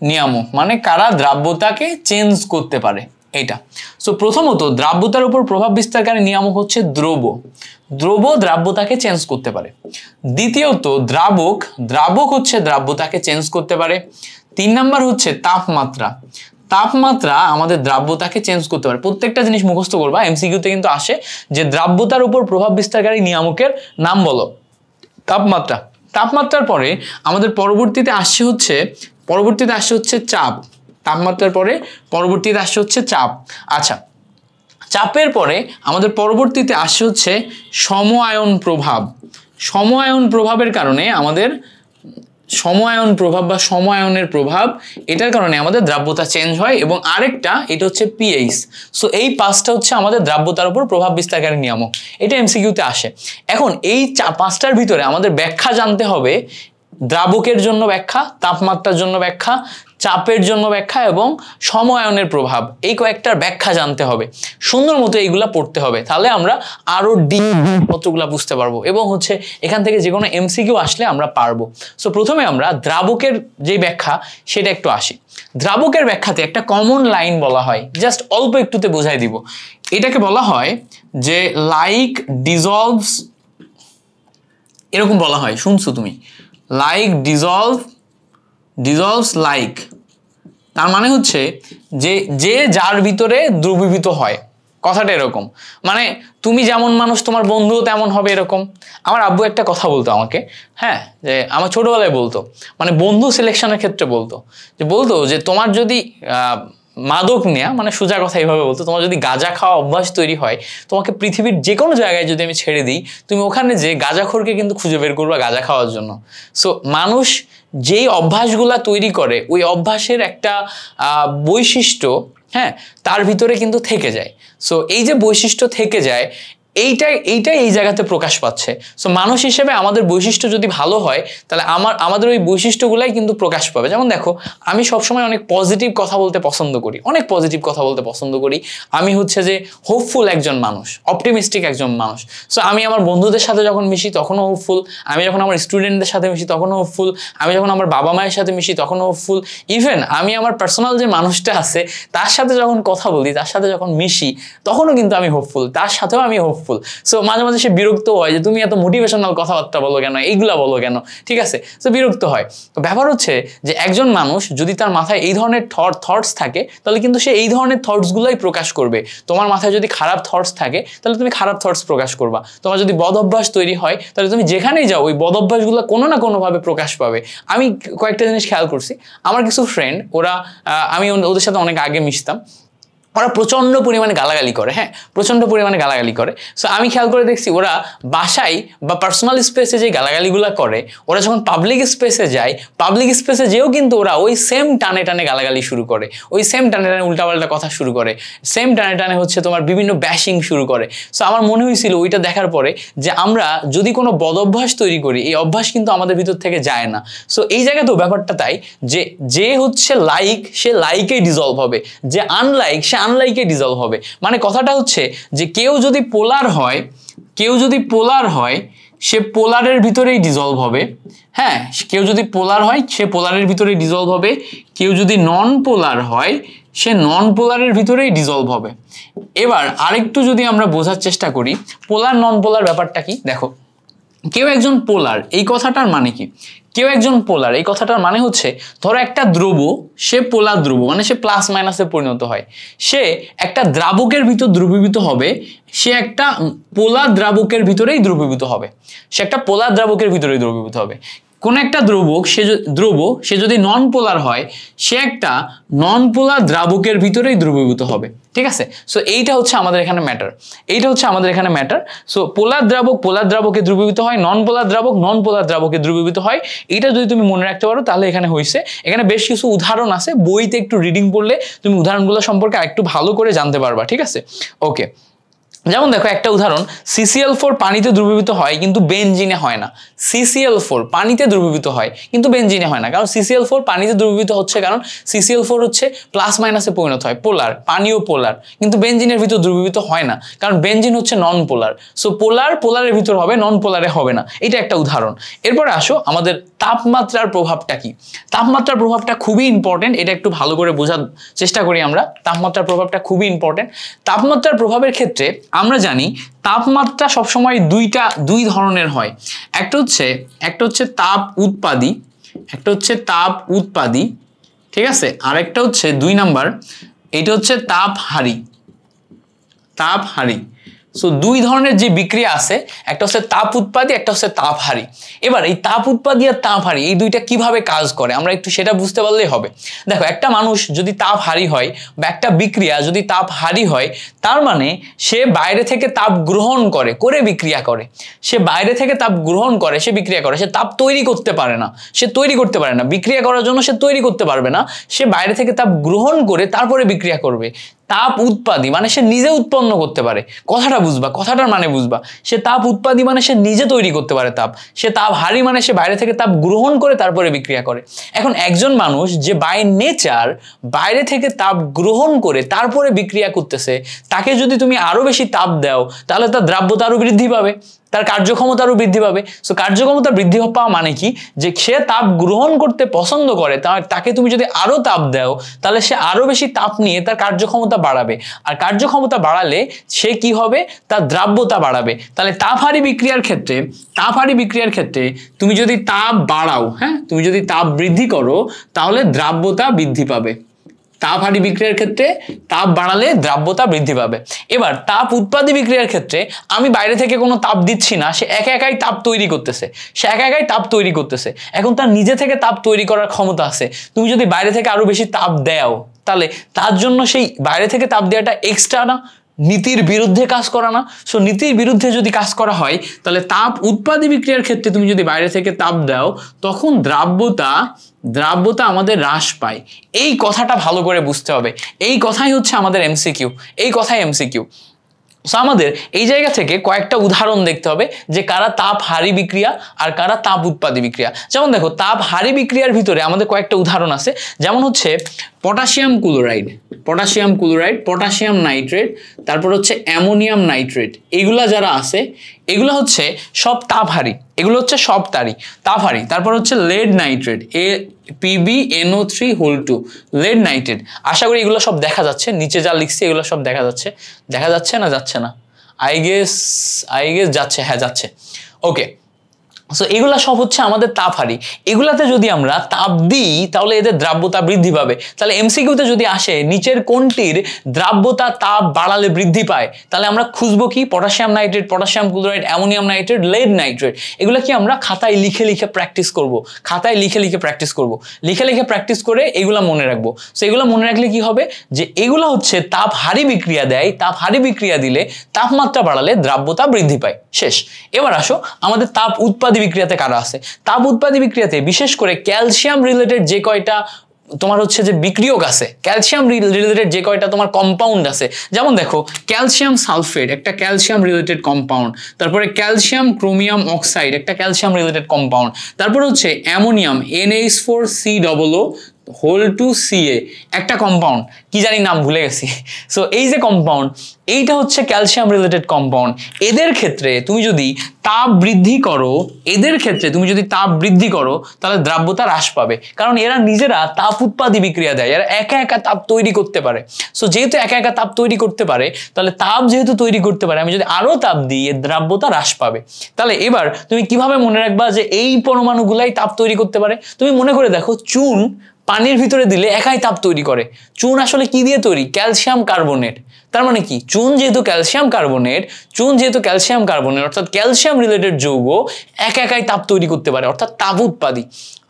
নিয়ামক মানে কারা দ্রাব্যতাকে চেঞ্জ করতে পারে এটা সো প্রথমত দ্রাব্যতার উপর প্রভাব বিস্তারকারী নিয়ামক হচ্ছে দ্রব্য দ্রব্য দ্রাব্যতাকে চেঞ্জ করতে পারে দ্বিতীয়ত দ্রাবক দ্রাবক হচ্ছে দ্রাব্যতাকে চেঞ্জ করতে পারে তিন নাম্বার হচ্ছে তাপমাত্রা তাপমাত্রা আমাদের দ্রাব্যতাকে চেঞ্জ করতে পারে প্রত্যেকটা জিনিস মুখস্থ করবা এমসিকিউতে কিন্তু আসে যে দ্রাব্যতার উপর প্রভাব বিস্তারকারী নিয়ামকের নাম বলো তাপমাত্রা তাপমাত্রার পরে আমাদের পরবর্তীতে আসছে হচ্ছে পরবর্তীতে আসছে হচ্ছে চাপ তাপমাত্রার পরে পরবর্তীতে আসছে হচ্ছে চাপ আচ্ছা চাপের পরে আমাদের পরবর্তীতে আসছে হচ্ছে সমআয়ন প্রভাব সমআয়ন প্রভাবের কারণে আমাদের সময়ায়ন প্রভাব বা সময়ায়নের প্রভাব এটার কারণে আমাদের দ্রাব্যতা চেঞ্জ হয় এবং আরেকটা এটা হচ্ছে পিএইচ সো এই পাঁচটা হচ্ছে আমাদের দ্রাব্যতার উপর প্রভাব বিস্তারকারী নিয়ামক এটা এমসিকিউতে আসে এখন এই পাঁচটার ভিতরে আমাদের ব্যাখ্যা জানতে হবে দ্রাবকের জন্য ব্যাখ্যা তাপমাত্রার জন্য ব্যাখ্যা চাপের জন্য ব্যাখ্যা এবং সময়নের প্রভাব এই কয়েকটার ব্যাখ্যা জানতে হবে সুন্দর মতো এইগুলা পড়তে হবে তাহলে আমরা আরও ডি পত্রগুলো বুঝতে পারবো এবং হচ্ছে এখান থেকে যে কোনো এমসিকিউ আসলে আমরা পারবো সো প্রথমে আমরা দ্রাবকের যে ব্যাখ্যা সেটা একটু আসি দ্রাবকের ব্যাখ্যাতে একটা কমন লাইন বলা হয় জাস্ট অল্প একটুতে বোঝাই দিব এটাকে বলা হয় যে লাইক ডিজলভস এরকম বলা হয় শুনছো তুমি লাইক ডিজলভ ডিজলভস লাইক তার মানে হচ্ছে যে যে যার ভিতরে দ্রবীভূত হয় কথাটা এরকম মানে তুমি যেমন মানুষ তোমার বন্ধুও তেমন হবে এরকম আমার আব্বু একটা কথা বলতো আমাকে হ্যাঁ যে আমার ছোটোবেলায় বলতো মানে বন্ধু সিলেকশনের ক্ষেত্রে বলতো যে বলতো যে তোমার যদি মাদক নেয়া মানে সোজা কথা এইভাবে বলতো তোমার যদি গাঁজা খাওয়া অভ্যাস তৈরি হয় তোমাকে পৃথিবীর যে কোনো জায়গায় যদি আমি ছেড়ে দিই তুমি ওখানে যে গাঁজাখোরকে কিন্তু খুঁজে বের করবা গাঁজা খাওয়ার জন্য সো মানুষ যেই অভ্যাসগুলা তৈরি করে ওই অভ্যাসের একটা বৈশিষ্ট্য হ্যাঁ তার ভিতরে কিন্তু থেকে যায় সো এই যে বৈশিষ্ট্য থেকে যায় এইটাই এইটাই এই জায়গাতে প্রকাশ পাচ্ছে সো মানুষ হিসেবে আমাদের বৈশিষ্ট্য যদি ভালো হয় তাহলে আমার আমাদের ওই বৈশিষ্ট্যগুলাই কিন্তু প্রকাশ পাবে যেমন দেখো আমি সবসময় অনেক পজিটিভ কথা বলতে পছন্দ করি অনেক পজিটিভ কথা বলতে পছন্দ করি আমি হচ্ছে যে হোপফুল একজন মানুষ অপটিমিস্টিক একজন মানুষ সো আমি আমার বন্ধুদের সাথে যখন মিশি তখনও হোপফুল আমি যখন আমার স্টুডেন্টদের সাথে মিশি তখনও হোপফুল আমি যখন আমার বাবা মায়ের সাথে মিশি তখনও হোপফুল ইভেন আমি আমার পার্সোনাল যে মানুষটা আছে তার সাথে যখন কথা বলি তার সাথে যখন মিশি তখনও কিন্তু আমি হোপফুল তার সাথেও আমি হোপফুল হেল্পফুল সো মাঝে মাঝে সে বিরক্ত হয় যে তুমি এত মোটিভেশনাল কথাবার্তা বলো কেন এইগুলা বলো কেন ঠিক আছে সো বিরক্ত হয় তো ব্যাপার হচ্ছে যে একজন মানুষ যদি তার মাথায় এই ধরনের থট থটস থাকে তাহলে কিন্তু সে এই ধরনের থটসগুলোই প্রকাশ করবে তোমার মাথায় যদি খারাপ থটস থাকে তাহলে তুমি খারাপ থটস প্রকাশ করবা তোমার যদি বদ অভ্যাস তৈরি হয় তাহলে তুমি যেখানেই যাও ওই বদ অভ্যাসগুলো কোনো না কোনোভাবে প্রকাশ পাবে আমি কয়েকটা জিনিস খেয়াল করছি আমার কিছু ফ্রেন্ড ওরা আমি ওদের সাথে অনেক আগে মিশতাম ওরা প্রচণ্ড পরিমাণে গালাগালি করে হ্যাঁ প্রচণ্ড পরিমাণে গালাগালি করে সো আমি খেয়াল করে দেখছি ওরা বাসায় বা পার্সোনাল স্পেসে যে গালাগালিগুলো করে ওরা যখন পাবলিক স্পেসে যায় পাবলিক স্পেসে যেও কিন্তু ওরা ওই সেম টানে টানে গালাগালি শুরু করে ওই সেম টানে টানে উল্টাপাল্টা কথা শুরু করে সেম টানে টানে হচ্ছে তোমার বিভিন্ন ব্যাশিং শুরু করে সো আমার মনে হয়েছিল ওইটা দেখার পরে যে আমরা যদি কোনো বদ অভ্যাস তৈরি করি এই অভ্যাস কিন্তু আমাদের ভিতর থেকে যায় না সো এই জায়গাতেও ব্যাপারটা তাই যে যে হচ্ছে লাইক সে লাইকেই ডিজলভ হবে যে আনলাইক সে সানলাইকে ডিজলভ হবে মানে কথাটা হচ্ছে যে কেউ যদি পোলার হয় কেউ যদি পোলার হয় সে পোলারের ভিতরেই ডিজলভ হবে হ্যাঁ কেউ যদি পোলার হয় সে পোলারের ভিতরেই ডিজলভ হবে কেউ যদি নন পোলার হয় সে নন পোলারের ভিতরেই ডিজলভ হবে এবার আরেকটু যদি আমরা বোঝার চেষ্টা করি পোলার নন পোলার ব্যাপারটা কি দেখো কেউ একজন পোলার এই কথাটার মানে কি কেউ একজন পোলার এই কথাটার মানে হচ্ছে ধরো একটা দ্রব্য সে পোলার দ্রব্য মানে সে প্লাস মাইনাসে পরিণত হয় সে একটা দ্রাবকের ভিতর দ্রবীভূত হবে সে একটা পোলার দ্রাবকের ভিতরেই দ্রবীভূত হবে সে একটা পোলার দ্রাবকের ভিতরেই দ্রবীভূত হবে কোন একটা দ্রবক সে দ্রব সে যদি নন পোলার হয় সে একটা নন পোলার দ্রাবকের ভিতরেই দ্রবীভূত হবে ঠিক আছে সো এইটা হচ্ছে আমাদের এখানে ম্যাটার এইটা হচ্ছে আমাদের এখানে ম্যাটার সো পোলার দ্রাবক পোলার দ্রাবকে দ্রবীভূত হয় নন পোলার দ্রাবক নন পোলার দ্রাবকে দ্রবীভূত হয় এটা যদি তুমি মনে রাখতে পারো তাহলে এখানে হয়েছে এখানে বেশ কিছু উদাহরণ আছে বইতে একটু রিডিং পড়লে তুমি উদাহরণগুলো সম্পর্কে একটু ভালো করে জানতে পারবা ঠিক আছে ওকে যেমন দেখো একটা উদাহরণ সিসিএল ফোর পানিতে দ্রুবীভূত হয় কিন্তু বেঞ্জিনে হয় না সিসিএল ফোর পানিতে দ্রুবীভূত হয় কিন্তু বেঞ্জিনে হয় না কারণ সিসিএল ফোর পানিতে দ্রুবীভূত হচ্ছে কারণ সিসিএল ফোর হচ্ছে প্লাস মাইনাসে পরিণত হয় পোলার পানিও পোলার কিন্তু বেঞ্জিনের ভিতর দ্রুবীভূত হয় না কারণ বেঞ্জিন হচ্ছে নন পোলার সো পোলার পোলারের ভিতর হবে নন পোলারে হবে না এটা একটা উদাহরণ এরপরে আসো আমাদের তাপমাত্রার প্রভাবটা কি তাপমাত্রার প্রভাবটা খুবই ইম্পর্টেন্ট এটা একটু ভালো করে বোঝার চেষ্টা করি আমরা তাপমাত্রার প্রভাবটা খুবই ইম্পর্টেন্ট তাপমাত্রার প্রভাবের ক্ষেত্রে আমরা জানি তাপমাত্রা সবসময় দুইটা দুই ধরনের হয় একটা হচ্ছে একটা হচ্ছে তাপ উৎপাদী একটা হচ্ছে তাপ উৎপাদী ঠিক আছে আরেকটা হচ্ছে দুই নাম্বার এটা হচ্ছে তাপ হারি তাপ হারি সো দুই ধরনের যে বিক্রিয়া আছে একটা হচ্ছে তাপ উৎপাদী একটা হচ্ছে হারি এবার এই তাপ উৎপাদী আর তাপহারি এই দুইটা কিভাবে কাজ করে আমরা একটু সেটা বুঝতে পারলেই হবে দেখো একটা মানুষ যদি তাপহারি হয় বা একটা বিক্রিয়া যদি তাপহারি হয় তার মানে সে বাইরে থেকে তাপ গ্রহণ করে করে বিক্রিয়া করে সে বাইরে থেকে তাপ গ্রহণ করে সে বিক্রিয়া করে সে তাপ তৈরি করতে পারে না সে তৈরি করতে পারে না বিক্রিয়া করার জন্য সে তৈরি করতে পারবে না সে বাইরে থেকে তাপ গ্রহণ করে তারপরে বিক্রিয়া করবে তাপ উৎপাদী মানে সে নিজে উৎপন্ন করতে পারে কথাটা বুঝবা কথাটার মানে বুঝবা সে তাপ উৎপাদী মানে সে নিজে তৈরি করতে পারে তাপ সে তাপ হারি মানে সে বাইরে থেকে তাপ গ্রহণ করে তারপরে বিক্রিয়া করে এখন একজন মানুষ যে বাই নেচার বাইরে থেকে তাপ গ্রহণ করে তারপরে বিক্রিয়া করতেছে তাকে যদি তুমি আরও বেশি তাপ দাও তাহলে তার দ্রাব্যতা আরও বৃদ্ধি পাবে তার কার্যক্ষমতারও বৃদ্ধি পাবে সো কার্যক্ষমতা বৃদ্ধি পাওয়া মানে কি যে সে তাপ গ্রহণ করতে পছন্দ করে তাকে তুমি যদি আরও তাপ দাও তাহলে সে আরও বেশি তাপ নিয়ে তার কার্যক্ষমতা বাড়াবে আর কার্যক্ষমতা বাড়ালে সে কি হবে তার দ্রাব্যতা বাড়াবে তাহলে তাপহারি বিক্রিয়ার ক্ষেত্রে তাপহারি বিক্রিয়ার ক্ষেত্রে তুমি যদি তাপ বাড়াও হ্যাঁ তুমি যদি তাপ বৃদ্ধি করো তাহলে দ্রাব্যতা বৃদ্ধি পাবে তাপ হারি বিক্রিয়ার ক্ষেত্রে তাপ বাড়ালে দ্রাব্যতা বৃদ্ধি পাবে এবার তাপ উৎপাদী বিক্রিয়ার ক্ষেত্রে আমি বাইরে থেকে কোনো তাপ দিচ্ছি না সে একা একাই তাপ তৈরি করতেছে সে একা একাই তাপ তৈরি করতেছে এখন তার নিজে থেকে তাপ তৈরি করার ক্ষমতা আছে তুমি যদি বাইরে থেকে আরও বেশি তাপ দেও তাহলে তার জন্য সেই বাইরে থেকে তাপ দেওয়াটা এক্সট্রা না নীতির বিরুদ্ধে কাজ করা না সো নীতির বিরুদ্ধে যদি কাজ করা হয় তাহলে তাপ উৎপাদী বিক্রিয়ার ক্ষেত্রে তুমি যদি বাইরে থেকে তাপ দাও তখন দ্রাব্যতা দ্রাব্যতা আমাদের হ্রাস পায় এই কথাটা ভালো করে বুঝতে হবে এই কথাই হচ্ছে আমাদের এমসিকিউ এই কথাই এমসিকিউ সো আমাদের এই জায়গা থেকে কয়েকটা উদাহরণ দেখতে হবে যে কারা তাপ হারি বিক্রিয়া আর কারা তাপ উৎপাদী বিক্রিয়া যেমন দেখো তাপ হারি বিক্রিয়ার ভিতরে আমাদের কয়েকটা উদাহরণ আছে যেমন হচ্ছে potassium chloride potassium chloride potassium nitrate তারপর হচ্ছে অ্যামোনিয়াম নাইট্রেট এগুলা যারা আছে এগুলো হচ্ছে সব তাফারি এগুলো হচ্ছে সব তারি তাফারি তারপর হচ্ছে লেড নাইট্রেট এ PB NO three whole two lead nitrate আশা করি এগুলো সব দেখা যাচ্ছে নিচে যা লিখছি এগুলো সব দেখা যাচ্ছে দেখা যাচ্ছে না যাচ্ছে না আই গেস আই গেস যাচ্ছে হ্যাঁ যাচ্ছে ওকে সো এগুলা সব হচ্ছে আমাদের তাপ হারি এগুলাতে যদি আমরা তাপ দিই তাহলে এদের দ্রাব্যতা বৃদ্ধি পাবে তাহলে এমসিকিউতে যদি আসে নিচের কোনটির দ্রাব্যতা তাপ বাড়ালে বৃদ্ধি পায় তাহলে আমরা খুঁজবো কি potassium nitrate potassium chloride ammonium nitrate lead nitrate এগুলো কি আমরা খাতায় লিখে লিখে প্র্যাকটিস করব খাতায় লিখে লিখে প্র্যাকটিস করব লিখে লিখে প্র্যাকটিস করে এগুলো মনে রাখবো সো এগুলো মনে রাখলে কি হবে যে এগুলো হচ্ছে তাপ হারি বিক্রিয়া দেয় তাপ হারি বিক্রিয়া দিলে তাপমাত্রা বাড়ালে দ্রাব্যতা বৃদ্ধি পায় শেষ এবার আসো আমাদের তাপ উৎপাদিত উৎপাদী বিক্রিয়াতে কারা আছে তাপ উৎপাদী বিক্রিয়াতে বিশেষ করে ক্যালসিয়াম রিলেটেড যে কয়টা তোমার হচ্ছে যে বিক্রিয়ক আছে ক্যালসিয়াম রিলেটেড যে কয়টা তোমার কম্পাউন্ড আছে যেমন দেখো ক্যালসিয়াম সালফেট একটা ক্যালসিয়াম রিলেটেড কম্পাউন্ড তারপরে ক্যালসিয়াম ক্রোমিয়াম অক্সাইড একটা ক্যালসিয়াম রিলেটেড কম্পাউন্ড তারপরে হচ্ছে ammonium NH four C double O whole two CA একটা কম্পাউন্ড কি জানি নাম ভুলে গেছি সো এই যে কম্পাউন্ড এইটা হচ্ছে ক্যালসিয়াম রিলেটেড কম্পাউন্ড এদের ক্ষেত্রে তুমি যদি তাপ বৃদ্ধি করো এদের ক্ষেত্রে তুমি যদি তাপ বৃদ্ধি করো তাহলে দ্রাব্যতা হ্রাস পাবে কারণ এরা নিজেরা তাপ উৎপাদী বিক্রিয়া দেয় এরা একা একা তাপ তৈরি করতে পারে সো যেহেতু একা একা তাপ তৈরি করতে পারে তাহলে তাপ যেহেতু তৈরি করতে পারে আমি যদি আরও তাপ দিই এর দ্রাব্যতা হ্রাস পাবে তাহলে এবার তুমি কিভাবে মনে রাখবা যে এই পরমাণুগুলাই তাপ তৈরি করতে পারে তুমি মনে করে দেখো চুন পানির ভিতরে দিলে একাই তাপ তৈরি করে চুন আসলে কি দিয়ে তৈরি ক্যালসিয়াম কার্বনেট তার মানে কি চুন যেহেতু ক্যালসিয়াম কার্বনেট চুন যেহেতু ক্যালসিয়াম কার্বনেট অর্থাৎ ক্যালসিয়াম রিলেটেড যৌগ এক একাই তাপ তৈরি করতে পারে অর্থাৎ তাপ উৎপাদী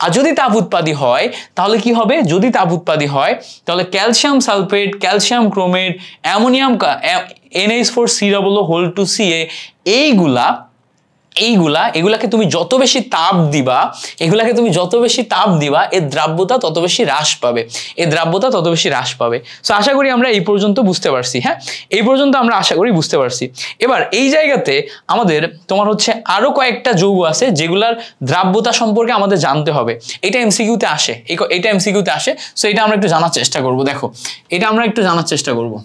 আর যদি তাপ উৎপাদী হয় তাহলে কি হবে যদি তাপ উৎপাদী হয় তাহলে calcium sulphate calcium chromate ammonium NH four C double whole two C A এইগুলা এইগুলা এগুলাকে তুমি যত বেশি তাপ দিবা এগুলাকে তুমি যত বেশি তাপ দিবা এর দ্রাব্যতা তত বেশি হ্রাস পাবে এর দ্রাব্যতা তত বেশি হ্রাস পাবে সো আশা করি আমরা এই পর্যন্ত বুঝতে পারছি হ্যাঁ এই পর্যন্ত আমরা আশা করি বুঝতে পারছি এবার এই জায়গাতে আমাদের তোমার হচ্ছে আরও কয়েকটা যৌগ আছে যেগুলার দ্রাব্যতা সম্পর্কে আমাদের জানতে হবে এটা এমসিকিউতে আসে এটা এমসিকিউতে আসে সো এটা আমরা একটু জানার চেষ্টা করব দেখো এটা আমরা একটু জানার চেষ্টা করবো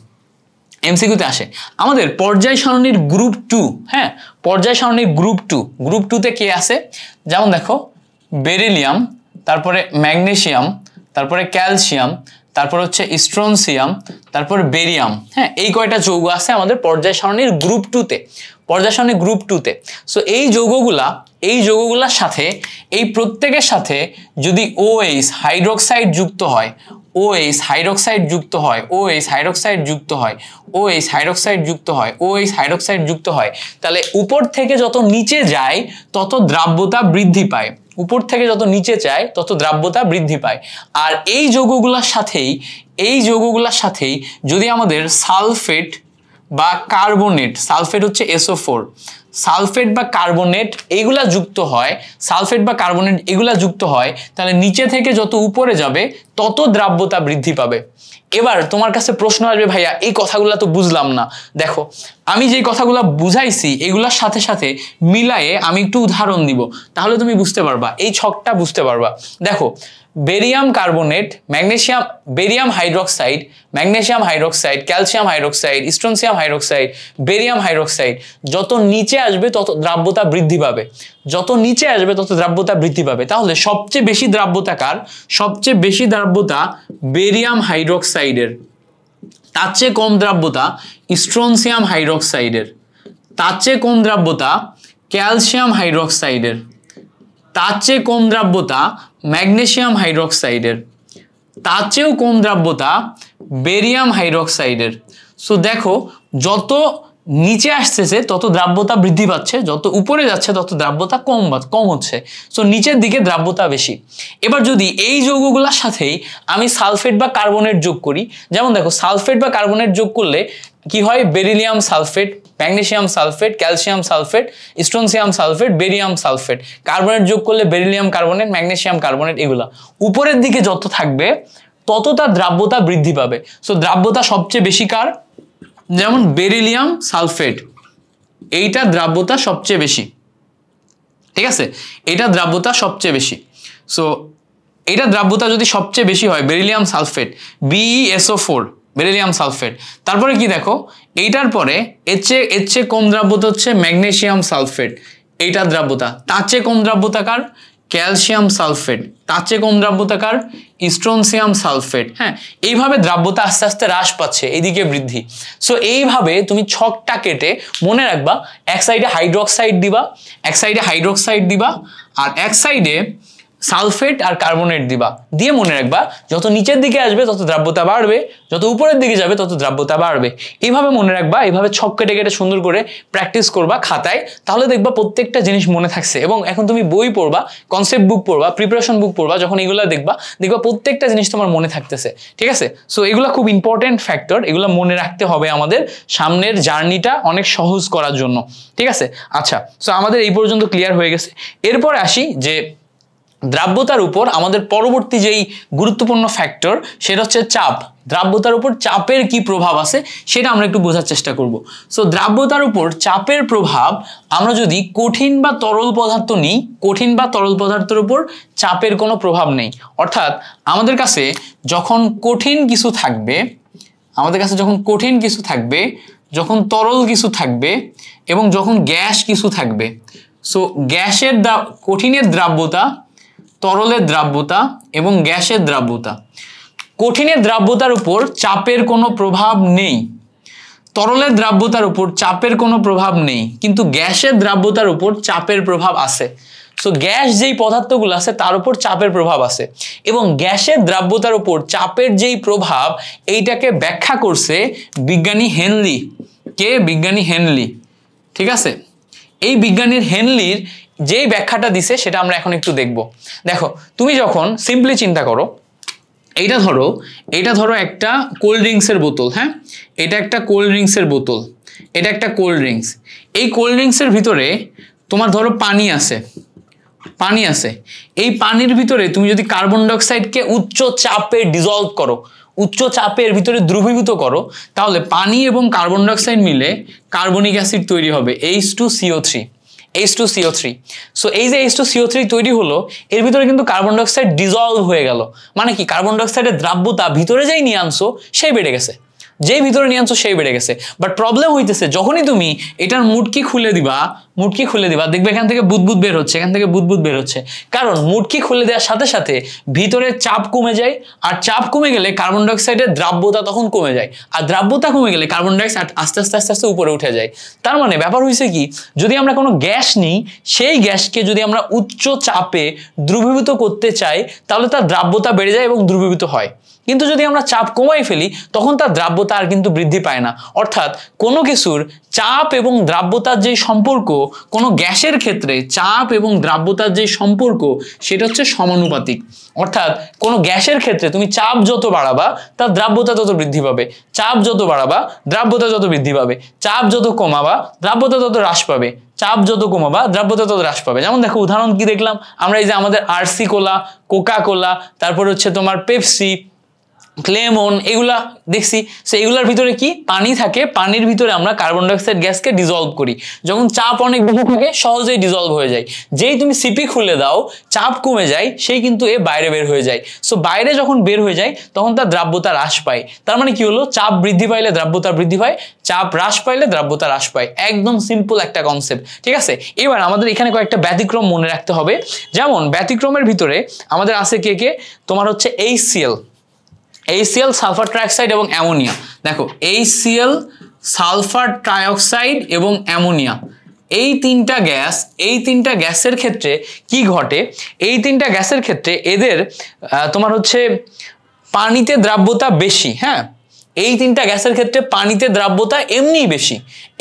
এমসিকিউতে আসে আমাদের পর্যায় সারণীর গ্রুপ টু হ্যাঁ পর্যায় সারণীর গ্রুপ টু গ্রুপ টুতে কে আছে যেমন দেখো বেরিলিয়াম তারপরে ম্যাগনেশিয়াম তারপরে ক্যালসিয়াম তারপর হচ্ছে স্ট্রনসিয়াম তারপর বেরিয়াম হ্যাঁ এই কয়টা যৌগ আছে আমাদের পর্যায় সারণীর গ্রুপ টুতে পর্যায় সারণীর গ্রুপ টুতে সো এই যৌগগুলা এই যৌগগুলার সাথে এই প্রত্যেকের সাথে যদি ওএইস হাইড্রোক্সাইড যুক্ত হয় ও এইস হাইড্রোক্সাইড যুক্ত হয় ও এইস হাইড্রোক্সাইড যুক্ত হয় ও এইস হাইড্রোক্সাইড যুক্ত হয় ও এইস হাইড্রোক্সাইড যুক্ত হয় তাহলে উপর থেকে যত নিচে যায় তত দ্রাব্যতা বৃদ্ধি পায় উপর থেকে যত নিচে যায় তত দ্রাব্যতা বৃদ্ধি পায় আর এই যৌগগুলোর সাথেই এই যৌগগুলোর সাথেই যদি আমাদের সালফেট বা কার্বোনেট সালফেট হচ্ছে এসও ফোর সালফেট বা কার্বনেট এইগুলা যুক্ত হয় সালফেট বা কার্বনেট এগুলা যুক্ত হয় তাহলে নিচে থেকে যত উপরে যাবে তত দ্রাব্যতা বৃদ্ধি পাবে এবার তোমার কাছে প্রশ্ন আসবে ভাইয়া এই কথাগুলো তো বুঝলাম না দেখো আমি যে কথাগুলো বুঝাইছি এগুলার সাথে সাথে মিলায়ে আমি একটু উদাহরণ দিব তাহলে তুমি বুঝতে পারবা এই ছকটা বুঝতে পারবা দেখো barium carbonate magnesium barium hydroxide magnesium hydroxide calcium hydroxide strontium hydroxide barium hydroxide যত নিচে আসবে তত দ্রাব্যতা বৃদ্ধি পাবে যত নিচে আসবে তত দ্রাব্যতা বৃদ্ধি পাবে তাহলে সবচেয়ে বেশি দ্রাব্যতা কার সবচেয়ে বেশি দ্রাব্যতা বেরিয়াম হাইড্রক্সাইডের তার চেয়ে কম দ্রাব্যতা স্ট্রনসিয়াম হাইড্রক্সাইডের তার চেয়ে কম দ্রাব্যতা ক্যালসিয়াম হাইড্রক্সাইডের তার চেয়ে কম দ্রাব্যতা ম্যাগনেশিয়াম হাইড্রক্সাইডের তার চেয়েও কম দ্রাব্যতা বেরিয়াম হাইড্রক্সাইডের সো দেখো যত নিচে আসতেছে তত দ্রাব্যতা বৃদ্ধি পাচ্ছে যত উপরে যাচ্ছে তত দ্রাব্যতা কম কম হচ্ছে সো নিচের দিকে দ্রাব্যতা বেশি এবার যদি এই যৌগগুলোর সাথেই আমি সালফেট বা কার্বনেট যোগ করি যেমন দেখো সালফেট বা কার্বনেট যোগ করলে কি হয় beryllium sulphate magnesium sulphate calcium sulphate strontium sulphate barium sulphate carbonate যোগ করলে বেরিলিয়াম কার্বনেট ম্যাগনেশিয়াম কার্বনেট এগুলা উপরের দিকে যত থাকবে তত তার দ্রাব্যতা বৃদ্ধি পাবে সো দ্রাব্যতা সবচেয়ে বেশি কার যেমন বেরিলিয়াম সালফেট এইটা দ্রাব্যতা সবচেয়ে বেশি ঠিক আছে এটা দ্রাব্যতা সবচেয়ে বেশি সো এটা দ্রাব্যতা যদি সবচেয়ে বেশি হয় beryllium sulphate BESO four e beryllium sulphate তারপরে কি দেখো এইটার পরে এর চেয়ে এর চেয়ে কম দ্রাব্যতা হচ্ছে ম্যাগনেশিয়াম সালফেট এইটার দ্রাব্যতা তার চেয়ে কম দ্রাব্যতাকার ক্যালসিয়াম সালফেট তার চেয়ে কম দ্রাব্যতাকার ইস্ট্রনসিয়াম সালফেট হ্যাঁ এইভাবে দ্রাব্যতা আস্তে আস্তে হ্রাস পাচ্ছে এদিকে বৃদ্ধি সো এইভাবে তুমি ছকটা কেটে মনে রাখবা এক সাইডে হাইড্রোক্সাইড দিবা এক সাইডে হাইড্রোক্সাইড দিবা আর এক সাইডে সালফেট আর কার্বোনেট দিবা দিয়ে মনে রাখবা যত নিচের দিকে আসবে তত দ্রাব্যতা বাড়বে যত উপরের দিকে যাবে তত দ্রাব্যতা বাড়বে এইভাবে মনে রাখবা এইভাবে ছক কেটে কেটে সুন্দর করে প্র্যাকটিস করবা খাতায় তাহলে দেখবা প্রত্যেকটা জিনিস মনে থাকছে এবং এখন তুমি বই পড়বা কনসেপ্ট বুক পড়বা প্রিপারেশন বুক পড়বা যখন এগুলো দেখবা দেখবা প্রত্যেকটা জিনিস তোমার মনে থাকতেছে ঠিক আছে সো এগুলো খুব ইম্পর্টেন্ট ফ্যাক্টর এগুলো মনে রাখতে হবে আমাদের সামনের জার্নিটা অনেক সহজ করার জন্য ঠিক আছে আচ্ছা সো আমাদের এই পর্যন্ত ক্লিয়ার হয়ে গেছে এরপর আসি যে দ্রাব্যতার উপর আমাদের পরবর্তী যেই গুরুত্বপূর্ণ ফ্যাক্টর সেটা হচ্ছে চাপ দ্রাব্যতার উপর চাপের কি প্রভাব আছে সেটা আমরা একটু বোঝার চেষ্টা করব সো দ্রাব্যতার উপর চাপের প্রভাব আমরা যদি কঠিন বা তরল পদার্থ নিই কঠিন বা তরল পদার্থের উপর চাপের কোনো প্রভাব নেই অর্থাৎ আমাদের কাছে যখন কঠিন কিছু থাকবে আমাদের কাছে যখন কঠিন কিছু থাকবে যখন তরল কিছু থাকবে এবং যখন গ্যাস কিছু থাকবে সো গ্যাসের কঠিনের দ্রাব্যতা তরলের দ্রাব্যতা এবং গ্যাসের দ্রাব্যতা কঠিনের দ্রাব্যতার উপর চাপের কোনো প্রভাব নেই তরলের দ্রাব্যতার উপর চাপের কোনো প্রভাব নেই কিন্তু গ্যাসের দ্রাব্যতার উপর চাপের প্রভাব আছে সো গ্যাস যেই পদার্থগুলো আছে তার উপর চাপের প্রভাব আছে এবং গ্যাসের দ্রাব্যতার উপর চাপের যেই প্রভাব এইটাকে ব্যাখ্যা করছে বিজ্ঞানী হেনলি কে বিজ্ঞানী হেনলি ঠিক আছে এই বিজ্ঞানীর হেনলির যেই ব্যাখ্যাটা দিছে সেটা আমরা এখন একটু দেখব দেখো তুমি যখন সিম্পলি চিন্তা করো এইটা ধরো এটা ধরো একটা কোল্ড ড্রিঙ্কসের বোতল হ্যাঁ এটা একটা কোল্ড ড্রিঙ্কসের বোতল এটা একটা কোল্ড ড্রিঙ্কস এই কোল্ড ড্রিঙ্কসের ভিতরে তোমার ধরো পানি আছে পানি আছে এই পানির ভিতরে তুমি যদি কার্বন ডাইঅক্সাইডকে উচ্চ চাপে ডিজলভ করো উচ্চ চাপের ভিতরে দ্রবীভূত করো তাহলে পানি এবং কার্বন ডাইঅক্সাইড মিলে কার্বনিক অ্যাসিড তৈরি হবে H two CO three H two CO three so এই যে এইচ টু সিও থ্রি তৈরি হলো এর ভিতরে কিন্তু কার্বন ডাইঅক্সাইড ডিজলভ হয়ে গেল মানে কি কার্বন ডাইঅক্সাইডের দ্রাব্যতা ভিতরে যাই নিয়ে আনছো সেই বেড়ে গেছে যেই ভিতরে নিয়ে আনছো সেই বেড়ে গেছে বাট প্রবলেম হইতেছে যখনই তুমি এটার মুটকি খুলে দিবা মুটকি খুলে দিবা দেখবে এখান থেকে বুদবুদ বের হচ্ছে এখান থেকে বুদবুদ বের হচ্ছে কারণ মুটকি খুলে দেওয়ার সাথে সাথে ভিতরে চাপ কমে যায় আর চাপ কমে গেলে কার্বন ডাইঅক্সাইডের দ্রাব্যতা তখন কমে যায় আর দ্রাব্যতা কমে গেলে কার্বন ডাইঅক্সাইড আস্তে আস্তে আস্তে আস্তে উপরে উঠে যায় তার মানে ব্যাপার হয়েছে কি যদি আমরা কোনো গ্যাস নিই সেই গ্যাসকে যদি আমরা উচ্চ চাপে দ্রুবীভূত করতে চাই তাহলে তার দ্রাব্যতা বেড়ে যায় এবং দ্রুবীভূত হয় কিন্তু যদি আমরা চাপ কমাই ফেলি তখন তার দ্রাব্যতা আর কিন্তু বৃদ্ধি পায় না অর্থাৎ কোনো কিছুর চাপ এবং দ্রাব্যতার যে সম্পর্ক কোনো গ্যাসের ক্ষেত্রে চাপ এবং দ্রাব্যতার যে সম্পর্ক সেটা হচ্ছে সমানুপাতিক অর্থাৎ কোনো গ্যাসের ক্ষেত্রে তুমি চাপ যত বাড়াবা তার দ্রাব্যতা তত বৃদ্ধি পাবে চাপ যত বাড়াবা দ্রাব্যতা যত বৃদ্ধি পাবে চাপ যত কমাবা দ্রাব্যতা তত হ্রাস পাবে চাপ যত কমাবা দ্রাব্যতা তত হ্রাস পাবে যেমন দেখো উদাহরণ কি দেখলাম আমরা এই যে আমাদের আরসি কোলা কোকা কোলা তারপর হচ্ছে তোমার পেপসি ক্লেমন এগুলা দেখছি সো এগুলার ভিতরে কি পানি থাকে পানির ভিতরে আমরা কার্বন ডাইঅক্সাইড গ্যাসকে ডিজলভ করি যখন চাপ অনেক বেশি থাকে সহজেই ডিজলভ হয়ে যায় যেই তুমি সিপি খুলে দাও চাপ কমে যায় সেই কিন্তু এ বাইরে বের হয়ে যায় সো বাইরে যখন বের হয়ে যায় তখন তার দ্রাব্যতা হ্রাস পায় তার মানে কি হলো চাপ বৃদ্ধি পাইলে দ্রাব্যতা বৃদ্ধি পায় চাপ হ্রাস পাইলে দ্রাব্যতা হ্রাস পায় একদম সিম্পল একটা কনসেপ্ট ঠিক আছে এবার আমাদের এখানে কয়েকটা ব্যতিক্রম মনে রাখতে হবে যেমন ব্যতিক্রমের ভিতরে আমাদের আছে কে কে তোমার হচ্ছে এইচ এইচসিএল সালফার ট্রাইঅক্সাইড এবং অ্যামোনিয়া দেখো এইচসিএল সালফার ট্রাইঅক্সাইড এবং অ্যামোনিয়া এই তিনটা গ্যাস এই তিনটা গ্যাসের ক্ষেত্রে কি ঘটে এই তিনটা গ্যাসের ক্ষেত্রে এদের তোমার হচ্ছে পানিতে দ্রাব্যতা বেশি হ্যাঁ এই তিনটা গ্যাসের ক্ষেত্রে পানিতে দ্রাব্যতা এমনিই বেশি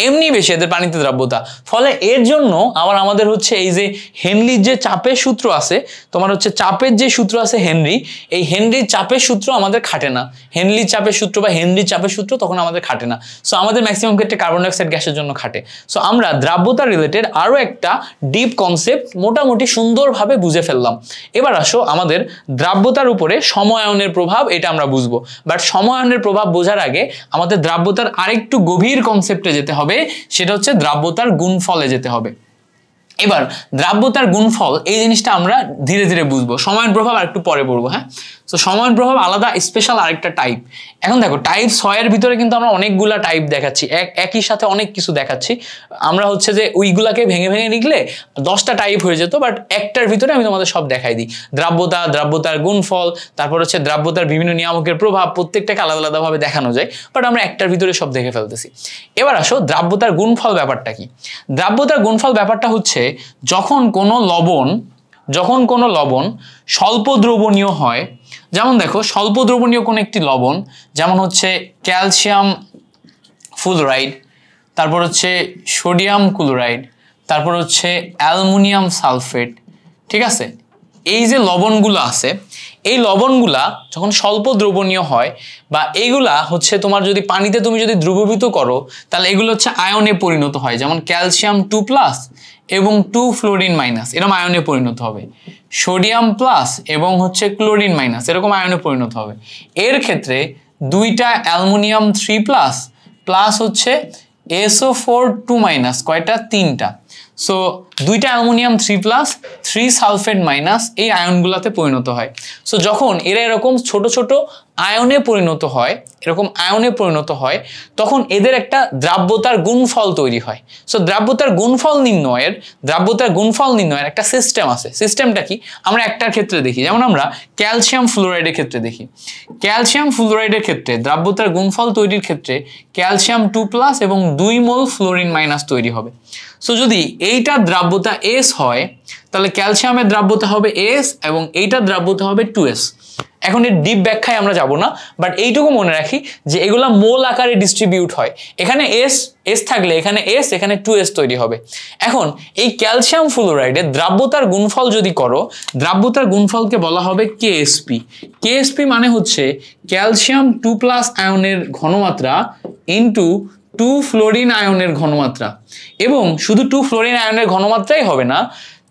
এমনি বেশি এদের পানিতে দ্রাব্যতা ফলে এর জন্য আবার আমাদের হচ্ছে এই যে হেনরির যে চাপের সূত্র আছে তোমার হচ্ছে চাপের যে সূত্র আছে হেনরি এই হেনরির চাপের সূত্র আমাদের খাটে না হেনরির চাপের সূত্র বা হেনরির চাপের সূত্র তখন আমাদের খাটে না সো আমাদের ম্যাক্সিমাম ক্ষেত্রে কার্বন ডাইঅক্সাইড গ্যাসের জন্য খাটে সো আমরা দ্রাব্যতা রিলেটেড আরও একটা ডিপ কনসেপ্ট মোটামুটি সুন্দরভাবে বুঝে ফেললাম এবার আসো আমাদের দ্রাব্যতার উপরে সময়নের প্রভাব এটা আমরা বুঝবো বাট সময়নের প্রভাব বোঝার আগে আমাদের দ্রাব্যতার আরেকটু গভীর কনসেপ্টে যেতে হবে হবে সেটা হচ্ছে দ্রাব্যতার গুণফলে যেতে হবে এবার দ্রাব্যতার গুণফল এই জিনিসটা আমরা ধীরে ধীরে বুঝবো সময়ের প্রভাব আর একটু পরে পড়বো হ্যাঁ সো সময়ের প্রভাব আলাদা স্পেশাল আরেকটা টাইপ এখন দেখো টাইপ ছয়ের ভিতরে কিন্তু আমরা অনেকগুলা টাইপ দেখাচ্ছি এক একই সাথে অনেক কিছু দেখাচ্ছি আমরা হচ্ছে যে ওইগুলাকে ভেঙে ভেঙে লিখলে দশটা টাইপ হয়ে যেত বাট একটার ভিতরে আমি তোমাদের সব দেখাই দিই দ্রাব্যতা দ্রাব্যতার গুণফল তারপর হচ্ছে দ্রাব্যতার বিভিন্ন নিয়ামকের প্রভাব প্রত্যেকটাকে আলাদা আলাদাভাবে দেখানো যায় বাট আমরা একটার ভিতরে সব দেখে ফেলতেছি এবার আসো দ্রাব্যতার গুণফল ব্যাপারটা কি দ্রাব্যতার গুণফল ব্যাপারটা হচ্ছে যখন কোনো লবণ যখন কোনো লবণ স্বল্প দ্রবণীয় হয় যেমন দেখো স্বল্প দ্রবণীয় কোনো একটি লবণ যেমন হচ্ছে ক্যালসিয়াম ফুলরাইড তারপর হচ্ছে সোডিয়াম ক্লোরাইড তারপর হচ্ছে অ্যালমোনিয়াম সালফেট ঠিক আছে এই যে লবণগুলো আছে এই লবণগুলা যখন স্বল্প দ্রবণীয় হয় বা এইগুলা হচ্ছে তোমার যদি পানিতে তুমি যদি দ্রবীভূত করো তাহলে এগুলো হচ্ছে আয়নে পরিণত হয় যেমন ক্যালসিয়াম টু প্লাস এবং টু ফ্লোরিন মাইনাস এরকম আয়নে পরিণত হবে সোডিয়াম প্লাস এবং হচ্ছে ক্লোরিন মাইনাস এরকম আয়নে পরিণত হবে এর ক্ষেত্রে দুইটা অ্যালমোনিয়াম থ্রি প্লাস প্লাস হচ্ছে এসও ফোর টু মাইনাস কয়টা তিনটা সো দুইটা aluminium three plus three sulphate minus এই আয়নগুলোতে পরিণত হয় সো যখন এরা এরকম ছোট ছোট আয়নে পরিণত হয় এরকম আয়নে পরিণত হয় তখন এদের একটা দ্রাব্যতার গুণফল তৈরি হয় সো দ্রাব্যতার গুণফল নির্ণয়ের দ্রাব্যতার গুণফল নির্ণয়ের একটা সিস্টেম আছে সিস্টেমটা কি আমরা একটার ক্ষেত্রে দেখি যেমন আমরা ক্যালসিয়াম ফ্লোরাইডের ক্ষেত্রে দেখি ক্যালসিয়াম ফ্লোরাইডের ক্ষেত্রে দ্রাব্যতার গুণফল তৈরির ক্ষেত্রে ক্যালসিয়াম টু প্লাস এবং দুই মোল ফ্লোরিন মাইনাস তৈরি হবে সো যদি এইটার দ্রাব্যতা এস হয় তাহলে ক্যালসিয়ামের দ্রাব্যতা হবে এস এবং এইটার দ্রাব্যতা হবে টু এস এখন এর ডিপ ব্যাখ্যায় আমরা যাব না বাট এইটুকু মনে রাখি যে এগুলো মোল আকারে ডিস্ট্রিবিউট হয় এখানে এস এস থাকলে এখানে এস এখানে টু এস তৈরি হবে এখন এই ক্যালসিয়াম ফ্লোরাইডের দ্রাব্যতার গুণফল যদি করো দ্রাব্যতার গুণফলকে বলা হবে কেএসপি কেএসপি মানে হচ্ছে ক্যালসিয়াম টু প্লাস আয়নের ঘনমাত্রা ইন্টু টু ফ্লোরিন আয়নের ঘনমাত্রা এবং শুধু টু ফ্লোরিন আয়নের ঘনমাত্রাই হবে না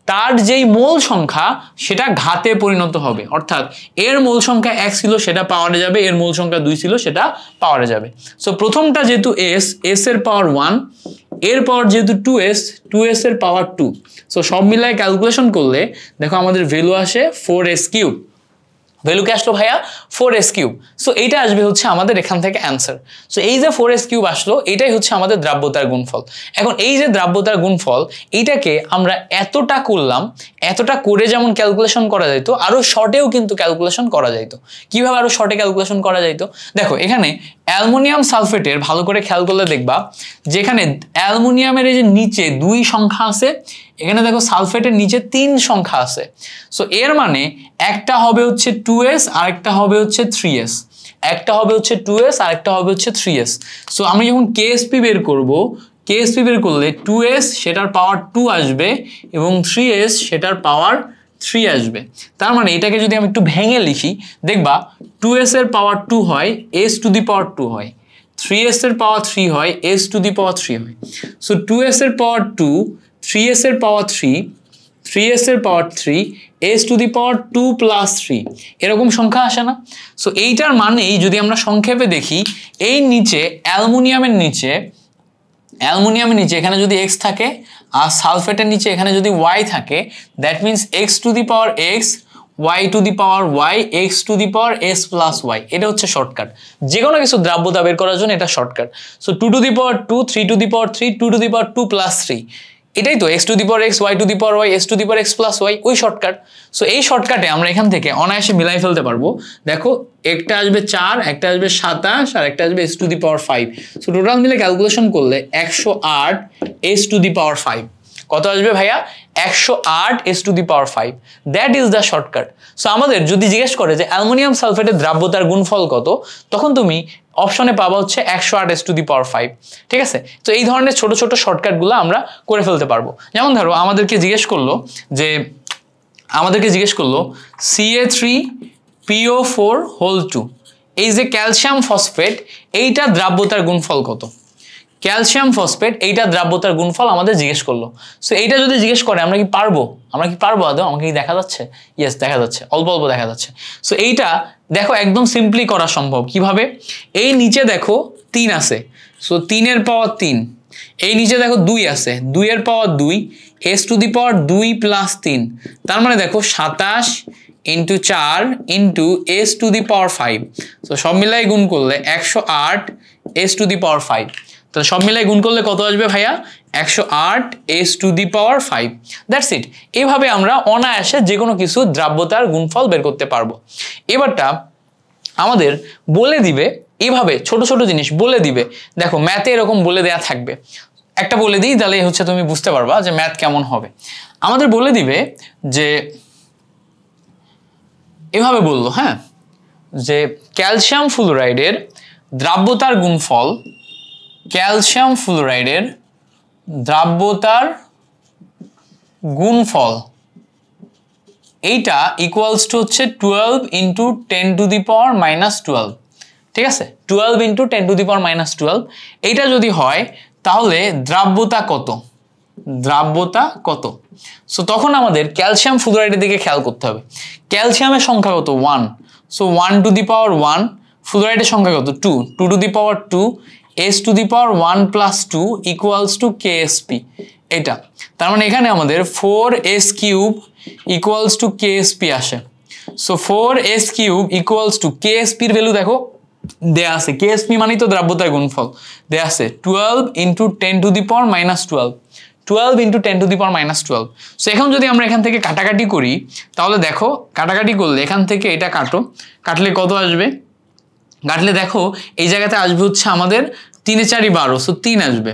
তার যেই মূল সংখ্যা সেটা ঘাতে পরিণত হবে অর্থাৎ এর মূল সংখ্যা এক ছিল সেটা পাওয়ারে যাবে এর মূল সংখ্যা দুই ছিল সেটা পাওয়ারে যাবে সো প্রথমটা যেহেতু এস এস এর পাওয়ার ওয়ান এর পাওয়ার যেহেতু টু এস টু এস এর পাওয়ার টু সো সব মিলায় ক্যালকুলেশন করলে দেখো আমাদের ভ্যালু আসে ফোর এস কিউব কে আসলো ভাইয়া ফোর এস কিউব সো এইটা আসবে হচ্ছে আমাদের এখান থেকে অ্যান্সার সো এই যে ফোর এস কিউব আসলো এটাই হচ্ছে আমাদের দ্রাব্যতার গুণফল এখন এই যে দ্রাব্যতার গুণফল এইটাকে আমরা এতটা করলাম এতটা করে যেমন ক্যালকুলেশন করা যাইত আরও শর্টেও কিন্তু ক্যালকুলেশন করা যাইতো কিভাবে আরও শর্টে ক্যালকুলেশন করা যাইতো দেখো এখানে অ্যালমোনিয়াম সালফেটের ভালো করে খেয়াল করলে দেখবা যেখানে অ্যালমোনিয়ামের এই যে নিচে দুই সংখ্যা আছে এখানে দেখো সালফেটের নিচে তিন সংখ্যা আছে সো এর মানে একটা হবে হচ্ছে টু এস আরেকটা হবে হচ্ছে থ্রি এস একটা হবে হচ্ছে টু এস আর একটা হবে হচ্ছে থ্রি এস সো আমি যখন কেএসপি বের করব কেএসপি বের করলে টু এস সেটার পাওয়ার টু আসবে এবং থ্রি এস সেটার পাওয়ার থ্রি আসবে তার মানে এটাকে যদি আমি একটু ভেঙে লিখি দেখবা টু এস এর পাওয়ার টু হয় S to the power two হয় থ্রি এস এর পাওয়ার থ্রি হয় S to the power three হয় সো টু এস এর পাওয়ার টু থ্রি এস এর পাওয়ার থ্রি থ্রি এস এর power three S to the power two plus three এরকম সংখ্যা আসে না সো এইটার মানেই যদি আমরা সংক্ষেপে দেখি এই নিচে অ্যালমোনিয়ামের নিচে অ্যালমোনিয়ামের নিচে এখানে যদি এক্স থাকে আর সালফেটের নিচে এখানে যদি ওয়াই থাকে that means X to the power X Y to the power Y X to the power S plus Y এটা হচ্ছে শর্টকাট যে কোনো কিছু দ্রাব্যতা বের করার জন্য এটা shortcut so two to the power two three to the power three two to the power two plus three এটাই তো X to the power X Y to the power Y X to the power X plus Y ওই shortcut so এই শর্টকাটে আমরা এখান থেকে অনায়াসে মিলাই ফেলতে পারবো দেখো একটা আসবে চার একটা আসবে সাতাশ আর একটা আসবে X to the power five so total মিলে ক্যালকুলেশন করলে একশো আট X to the power five কত আসবে ভাইয়া একশো আট S to the power five that is the shortcut so আমাদের যদি জিজ্ঞেস করে যে অ্যালুমিনিয়াম সালফেটের দ্রাব্যতার গুণফল কত তখন তুমি অপশনে পাবা হচ্ছে একশো আট S to the power five ঠিক আছে তো এই ধরনের ছোট ছোট শর্টকাটগুলো আমরা করে ফেলতে পারবো যেমন ধরো আমাদেরকে জিজ্ঞেস করলো যে আমাদেরকে জিজ্ঞেস করলো CA three PO four whole two এই যে ক্যালসিয়াম ফসফেট এইটা দ্রাব্যতার গুণফল কত ক্যালসিয়াম ফসফেট এইটা দ্রাব্যতার গুণফল আমাদের জিজ্ঞেস করলো সো এইটা যদি জিজ্ঞেস করে আমরা কি পারবো আমরা কি পারবো আদৌ আমাকে কি দেখা যাচ্ছে ইয়েস দেখা যাচ্ছে অল্প অল্প দেখা যাচ্ছে সো এইটা দেখো একদম সিম্পলি করা সম্ভব কিভাবে এই নিচে দেখো তিন আছে সো তিনের পাওয়ার তিন এই নিচে দেখো দুই আছে দুইয়ের পাওয়ার দুই এস টু দি পাওয়ার দুই প্লাস তিন তার মানে দেখো সাতাশ ইন্টু চার into S to the power five so সব মিলাই গুণ করলে একশো আট S to the power five তাহলে সব মিলাই গুণ করলে কত আসবে ভাইয়া একশো আট S to the power five that's it এভাবে আমরা অনায়াসে যে কোনো কিছু দ্রাব্যতার গুণফল বের করতে পারবো এবারটা আমাদের বলে দিবে এভাবে ছোট ছোট জিনিস বলে দিবে দেখো ম্যাথে এরকম বলে দেয়া থাকবে একটা বলে দিই তাহলে হচ্ছে তুমি বুঝতে পারবা যে ম্যাথ কেমন হবে আমাদের বলে দিবে যে এভাবে বললো হ্যাঁ যে ক্যালসিয়াম ফ্লোরাইডের দ্রাব্যতার গুণফল ক্যালসিয়াম ফ্লোরাইডের দ্রাব্যতার গুণফল এইটা ইকুয়ালস টু হচ্ছে twelve into ten to the power minus twelve ঠিক আছে twelve into ten to the power minus twelve এইটা যদি হয় তাহলে দ্রাব্যতা কত দ্রাব্যতা কত সো তখন আমাদের ক্যালসিয়াম ফ্লোরাইডের দিকে খেয়াল করতে হবে ক্যালসিয়ামের সংখ্যা কত one so one to the power one ফ্লোরাইডের সংখ্যা কত two two to the power two S to the power one plus two equals to K S P এটা তার মানে এখানে আমাদের four S cube equals to K S P আসে so four S cube equals to K S পির value দেখো দেয়া আছে কেএসপি মানেই তো দ্রাব্যতার গুণফল দেয়া আছে twelve into ten to the power minus twelve twelve into ten to the power minus twelve so এখন যদি আমরা এখান থেকে কাটাকাটি করি তাহলে দেখো কাটাকাটি করলে এখান থেকে এটা কাটো কাটলে কত আসবে গাঠলে দেখো এই জায়গাতে আসবে হচ্ছে আমাদের তিনে চারি বারো সো তিন আসবে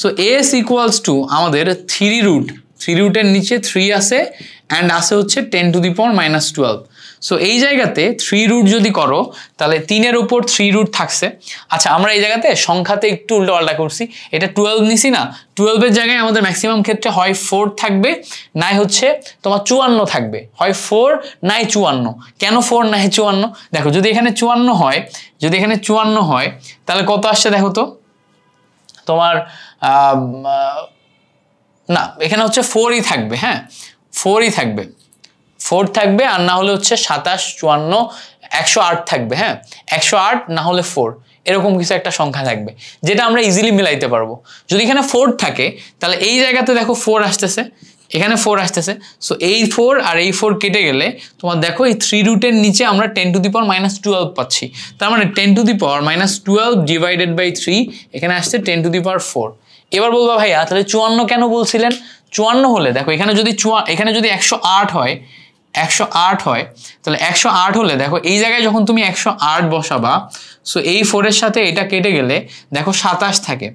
সো এস ইকুয়ালস টু আমাদের থ্রি রুট থ্রি রুটের নিচে থ্রি আসে অ্যান্ড আসে হচ্ছে ten to the power minus twelve so এই জায়গাতে থ্রি রুট যদি করো তাহলে তিনের উপর থ্রি রুট থাকছে আচ্ছা আমরা এই জায়গাতে সংখ্যাতে একটু উল্টো পাল্টা করছি এটা টুয়েলভ নিছি না টুয়েলভের জায়গায় আমাদের ম্যাক্সিমাম ক্ষেত্রে হয় ফোর থাকবে নাই হচ্ছে তোমার চুয়ান্ন থাকবে হয় ফোর নাই চুয়ান্ন কেন ফোর নাই চুয়ান্ন দেখো যদি এখানে চুয়ান্ন হয় যদি এখানে চুয়ান্ন হয় তাহলে কত আসছে দেখো তো তোমার না এখানে হচ্ছে ফোরই থাকবে হ্যাঁ ফোরই থাকবে ফোর থাকবে আর না হলে হচ্ছে সাতাশ চুয়ান্ন একশো আট থাকবে হ্যাঁ একশো আট না হলে ফোর এরকম কিছু একটা সংখ্যা থাকবে যেটা আমরা ইজিলি মিলাইতে পারবো যদি এখানে ফোর থাকে তাহলে এই জায়গাতে দেখো ফোর আসতেছে এখানে ফোর আসতেছে সো এই ফোর আর এই ফোর কেটে গেলে তোমার দেখো এই থ্রি রুটের নিচে আমরা ten to the power minus twelve পাচ্ছি তার মানে ten to the power minus twelve divided by three এখানে আসছে ten to the power four এবার বলবা ভাইয়া তাহলে চুয়ান্ন কেন বলছিলেন চুয়ান্ন হলে দেখো এখানে যদি চুয়া এখানে যদি একশো আট হয় একশো আট হয় তাহলে একশো আট হলে দেখো এই জায়গায় যখন তুমি একশো আট বসাবা সো এই ফোরের সাথে এটা কেটে গেলে দেখো সাতাশ থাকে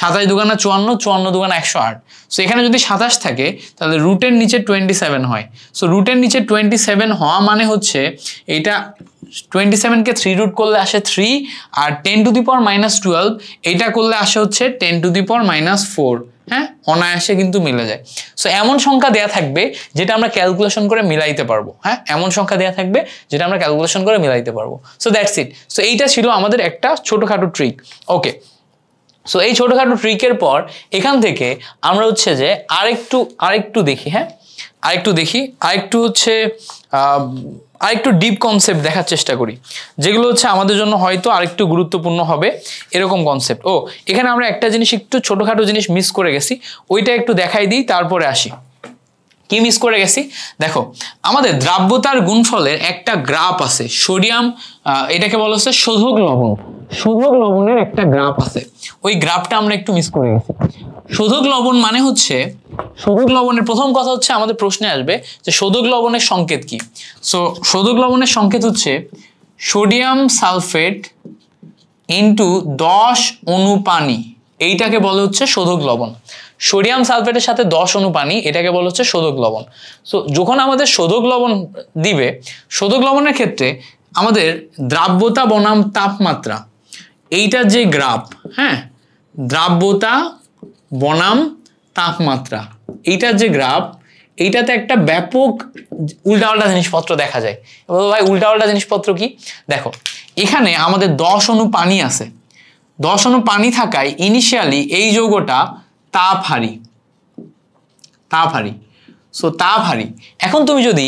সাতাশ দুগানা চুয়ান্ন চুয়ান্ন দুগানা একশো আট সো এখানে যদি সাতাশ থাকে তাহলে রুটের নিচে টোয়েন্টি সেভেন হয় সো রুটের নিচে টোয়েন্টি সেভেন হওয়া মানে হচ্ছে এটা টোয়েন্টি সেভেনকে থ্রি রুট করলে আসে থ্রি আর ten to the power minus twelve এটা করলে আসে হচ্ছে ten to the power minus four হ্যাঁ অনায়াসে কিন্তু মিলে যায় সো এমন সংখ্যা দেয়া থাকবে যেটা আমরা ক্যালকুলেশন করে মিলাইতে পারবো হ্যাঁ এমন সংখ্যা দেয়া থাকবে যেটা আমরা ক্যালকুলেশন করে মিলাইতে পারবো সো দ্যাটস ইট সো এইটা ছিল আমাদের একটা ছোটোখাটো ট্রিক ওকে সো এই ছোটোখাটো ট্রিকের পর এখান থেকে আমরা হচ্ছে যে আরেকটু আরেকটু দেখি হ্যাঁ আরেকটু দেখি আরেকটু হচ্ছে আরেকটু ডিপ কনসেপ্ট দেখার চেষ্টা করি যেগুলো হচ্ছে আমাদের জন্য হয়তো আরেকটু গুরুত্বপূর্ণ হবে এরকম কনসেপ্ট ও এখানে আমরা একটা জিনিস একটু ছোটোখাটো জিনিস মিস করে গেছি ওইটা একটু দেখাই দিই তারপরে আসি কি মিস করে গেছি দেখো আমাদের দ্রাব্যতার গুণফলের একটা গ্রাফ আছে সোডিয়াম এটাকে বলা হচ্ছে শোধক লবণ শোধক লবণের একটা গ্রাফ আছে ওই গ্রাফটা আমরা একটু মিস করে গেছি শোধক লবণ মানে হচ্ছে শোধক লবণের প্রথম কথা হচ্ছে আমাদের প্রশ্নে আসবে যে শোধক লবণের সংকেত কি সো শোধক লবণের সংকেত হচ্ছে সোডিয়াম সালফেট ইন্টু দশ অনুপানি পানি এইটাকে বলা হচ্ছে শোধক লবণ সোডিয়াম সালফেটের সাথে দশ অনুপানি পানি এটাকে বলা হচ্ছে শোধক লবণ সো যখন আমাদের শোধক লবণ দিবে শোধক লবণের ক্ষেত্রে আমাদের দ্রাব্যতা বনাম তাপমাত্রা এইটার যে গ্রাফ হ্যাঁ দ্রাব্যতা বনাম তাপমাত্রা এইটার যে গ্রাফ এইটাতে একটা ব্যাপক উল্টাপাল্টা জিনিসপত্র দেখা যায় ভাই উল্টাপাল্টা জিনিসপত্র কি দেখো এখানে আমাদের দশ অনু পানি আছে দশ অনু পানি থাকায় ইনিশিয়ালি এই যৌগটা তাপহারি হারি সো তাপ হারি এখন তুমি যদি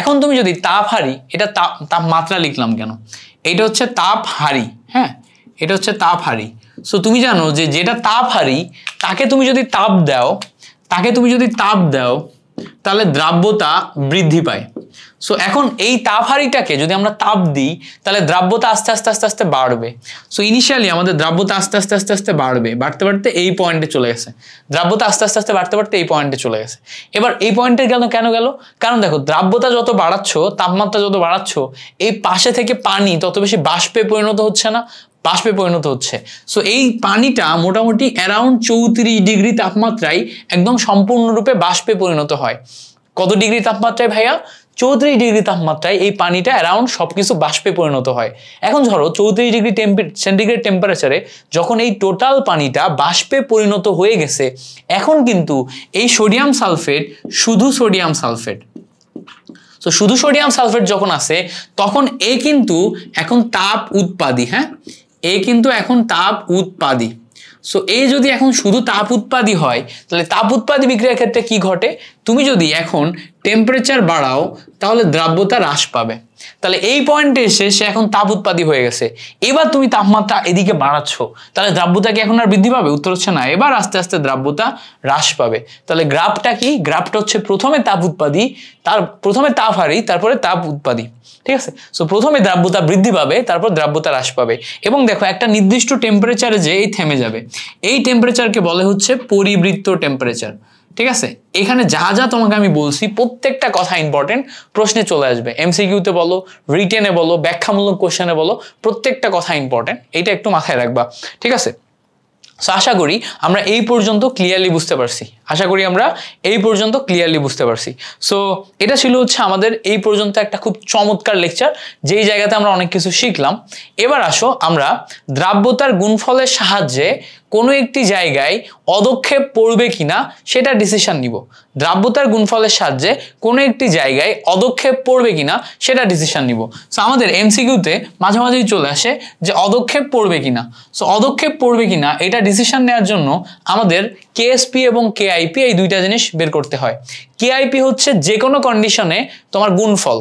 এখন তুমি যদি তাপ হারি এটা তাপ তাপমাত্রা লিখলাম কেন এটা হচ্ছে তাপ হারি হ্যাঁ এটা হচ্ছে তাপ হারি সো তুমি জানো যে যেটা তাপ হারি তাকে তুমি যদি তাপ দাও তাকে তুমি যদি তাপ দাও তাহলে দ্রাব্যতা বৃদ্ধি পায় সো এখন এই তাপহারিটাকে যদি আমরা তাপ দিই তাহলে দ্রাব্যতা আস্তে আস্তে আস্তে আস্তে বাড়বে সো ইনিশিয়ালি আমাদের দ্রাব্যতা আস্তে আস্তে আস্তে আস্তে বাড়বে বাড়তে বাড়তে এই পয়েন্টে চলে গেছে দ্রাব্যতা আস্তে আস্তে আস্তে বাড়তে বাড়তে এই পয়েন্টে চলে গেছে এবার এই পয়েন্টে গেল কেন গেল কারণ দেখো দ্রাব্যতা যত বাড়াচ্ছ তাপমাত্রা যত বাড়াচ্ছ এই পাশে থেকে পানি তত বেশি বাষ্পে পরিণত হচ্ছে না বাষ্পে পরিণত হচ্ছে সো এই পানিটা মোটামুটি অ্যারাউন্ড চৌত্রিশ ডিগ্রি তাপমাত্রায় একদম সম্পূর্ণরূপে বাষ্পে পরিণত হয় কত ডিগ্রি তাপমাত্রায় ভাইয়া চৌত্রিশ ডিগ্রি তাপমাত্রায় এই পানিটা অ্যারাউন্ড সব কিছু বাষ্পে পরিণত হয় এখন ধরো চৌত্রিশ ডিগ্রি সেন্টিগ্রেড টেম্পারেচারে যখন এই টোটাল পানিটা বাষ্পে পরিণত হয়ে গেছে এখন কিন্তু এই সোডিয়াম সালফেট শুধু সোডিয়াম সালফেট তো শুধু সোডিয়াম সালফেট যখন আসে তখন এ কিন্তু এখন তাপ উৎপাদী হ্যাঁ এ কিন্তু এখন তাপ উৎপাদী সো এ যদি এখন শুধু তাপ উৎপাদী হয় তাহলে তাপ উৎপাদী বিক্রিয়ার ক্ষেত্রে কি ঘটে তুমি যদি এখন টেম্পারেচার বাড়াও তাহলে দ্রাব্যতা হ্রাস পাবে তাহলে এই পয়েন্টে এসে সে এখন তাপ উৎপাদী হয়ে গেছে এবার তুমি তাপমাত্রা এদিকে বাড়াচ্ছ তাহলে দ্রাব্যতা কি এখন আর বৃদ্ধি পাবে উত্তর হচ্ছে না এবার আস্তে আস্তে দ্রাব্যতা হ্রাস পাবে তাহলে গ্রাফটা কি গ্রাফটা হচ্ছে প্রথমে তাপ উৎপাদী তার প্রথমে তাপ হারি তারপরে তাপ উৎপাদী ঠিক আছে সো প্রথমে দ্রাব্যতা বৃদ্ধি পাবে তারপর দ্রাব্যতা হ্রাস পাবে এবং দেখো একটা নির্দিষ্ট টেম্পারেচারে যে এই থেমে যাবে এই টেম্পারেচারকে বলে হচ্ছে পরিবৃত্ত টেম্পারেচার ঠিক আছে এখানে যা যা তোমাকে আমি বলছি প্রত্যেকটা কথা ইম্পর্টেন্ট প্রশ্নে চলে আসবে এমসিকিউতে বলো রিটেনে বলো ব্যাখ্যামূলক কোশ্চেনে বলো প্রত্যেকটা কথা ইম্পর্টেন্ট এটা একটু মাথায় রাখবা ঠিক আছে সো আশা করি আমরা এই পর্যন্ত ক্লিয়ারলি বুঝতে পারছি আশা করি আমরা এই পর্যন্ত ক্লিয়ারলি বুঝতে পারছি সো এটা ছিল হচ্ছে আমাদের এই পর্যন্ত একটা খুব চমৎকার লেকচার যেই জায়গাতে আমরা অনেক কিছু শিখলাম এবার আসো আমরা দ্রাব্যতার গুণফলের সাহায্যে কোনো একটি জায়গায় অদক্ষেপ পড়বে কিনা সেটা ডিসিশন নিব দ্রাব্যতার গুণফলের সাহায্যে কোনো একটি জায়গায় অদক্ষেপ পড়বে কিনা সেটা ডিসিশন নিব সো আমাদের এমসিকিউতে মাঝে মাঝেই চলে আসে যে অদক্ষেপ পড়বে কিনা সো অদক্ষেপ পড়বে কিনা এটা ডিসিশন নেওয়ার জন্য আমাদের কেএসপি এবং কেআই কেআইপি এই দুইটা জিনিস বের করতে হয় কেআইপি হচ্ছে যে কোনো কন্ডিশনে তোমার গুণফল